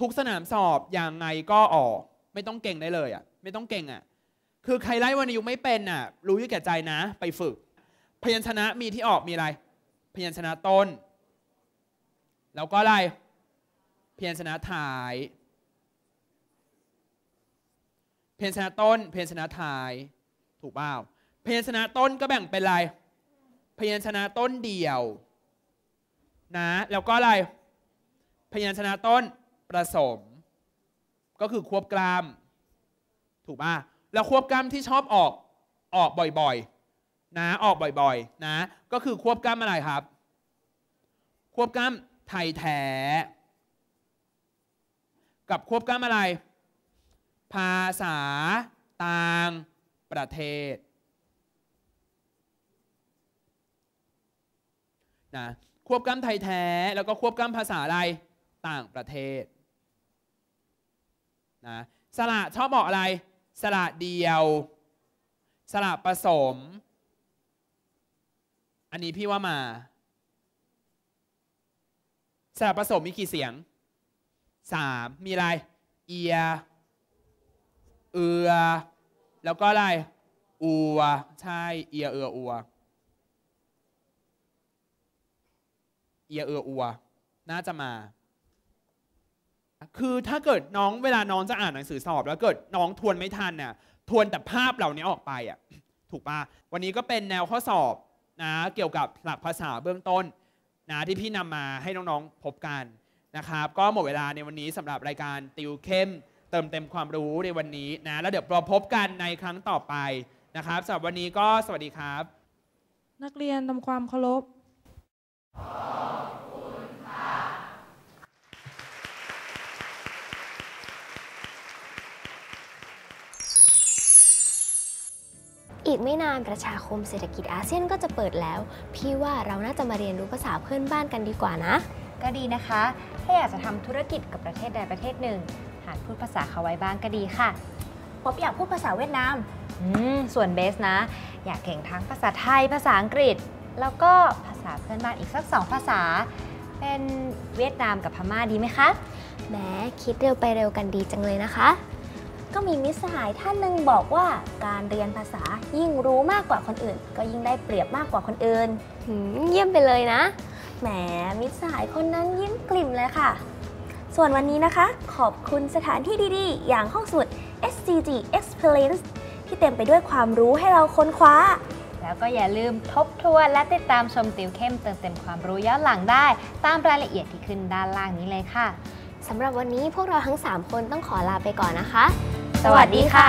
ทุกสนามสอบอย่างไงก็ออก ไม่ต้องเก่งได้เลยอะ่ะไม่ต้องเก่งอะ่ะคือใครไล่วนรณยุกไม่เป็นอ่ะ รู้ยุ่แก่ใจนะ ไปฝึกพยัญชนะมีที่ออกมีอะไร พยัญชนะต้น แล้วก็อะไรพยัญชนะท้าย พยัญชนะต้นพยัญชนะท้าย ถูกเปล่าพยัญชนะต้นก็แบ่งเป็นอะไรพยัญชนะต้นเดี่ยวนะ แล้วก็อะไร พยัญชนะต้นผสม ก็คือควบกลาม ถูกป่ะแล้วควบกล้ามที่ชอบออกออกบ่อยๆนะออกบ่อยๆนะก็คือควบกล้ามอะไรครับ ควบกล้ามไทยแท้กับควบกล้ามอะไร ภาษาต่างประเทศนะควบกล้ามไทยแท้แล้วก็ควบกล้ามภาษาอะไรต่างประเทศนะสละชอบบอกอะไรสระเดียวสระผสม อันนี้พี่ว่ามาสระผสมมีกี่เสียงสามมีอะไร เอีย เอือ แล้วก็อะไร อัว ใช่ เอีย เอืออัว เอีย เอืออัว น่าจะมาคือถ้าเกิดน้องเวลาน้องจะอ่านหนังสือสอบ แล้วเกิดน้องทวนไม่ทันเนี่ยทวนแต่ภาพเหล่านี้ออกไปอ่ะถูกปะวันนี้ก็เป็นแนวข้อสอบนะเกี่ยวกับหลักภาษาเบื้องต้นนะที่พี่นำมาให้น้องๆพบกันนะครับ ก็หมดเวลาในวันนี้สำหรับรายการติวเข้ม เติมเต็มความรู้ในวันนี้นะแล้วเดี๋ยวเราพบกันในครั้งต่อไปนะครับสำหรับวันนี้ก็สวัสดีครับ นักเรียนทำความเคารพอีกไม่นานประชาคมเศรษฐกิจอาเซียนก็จะเปิดแล้ว พี่ว่าเราน่าจะมาเรียนรู้ภาษาเพื่อนบ้านกันดีกว่านะ ก็ดีนะคะถ้าอยากจะทำธุรกิจกับประเทศใดประเทศหนึ่ง หาพูดภาษาเขาไว้บ้างก็ดีค่ะผมอยากพูดภาษาเวียดนาม อืม ส่วนเบสนะ อยากเก่งทั้งภาษาไทยภาษาอังกฤษ แล้วก็ภาษาเพื่อนบ้านอีกสักสองภาษา เป็นเวียดนามกับพม่าดีไหมคะแหมคิดเร็วไปเร็วกันดีจังเลยนะคะก็มีมิสหายท่านหนึ่งบอกว่า การเรียนภาษายิ่งรู้มากกว่าคนอื่น ก็ยิ่งได้เปรียบมากกว่าคนอื่นเยี่ยมไปเลยนะแหมมิสหายคนนั้นยิ้มกลิ่มเลยค่ะ ส่วนวันนี้นะคะ ขอบคุณสถานที่ดีๆ อย่างห้องสุด SCG Experience ที่เต็มไปด้วยความรู้ให้เราค้นคว้า แล้วก็อย่าลืมทบทวนและติดตามชมติวเข้มเติมเต็มความรู้ย้อนหลังได้ ตามรายละเอียดที่ขึ้นด้านล่างนี้เลยค่ะสำหรับวันนี้พวกเราทั้ง 3 คนต้องขอลาไปก่อนนะคะสวัสดีค่ะ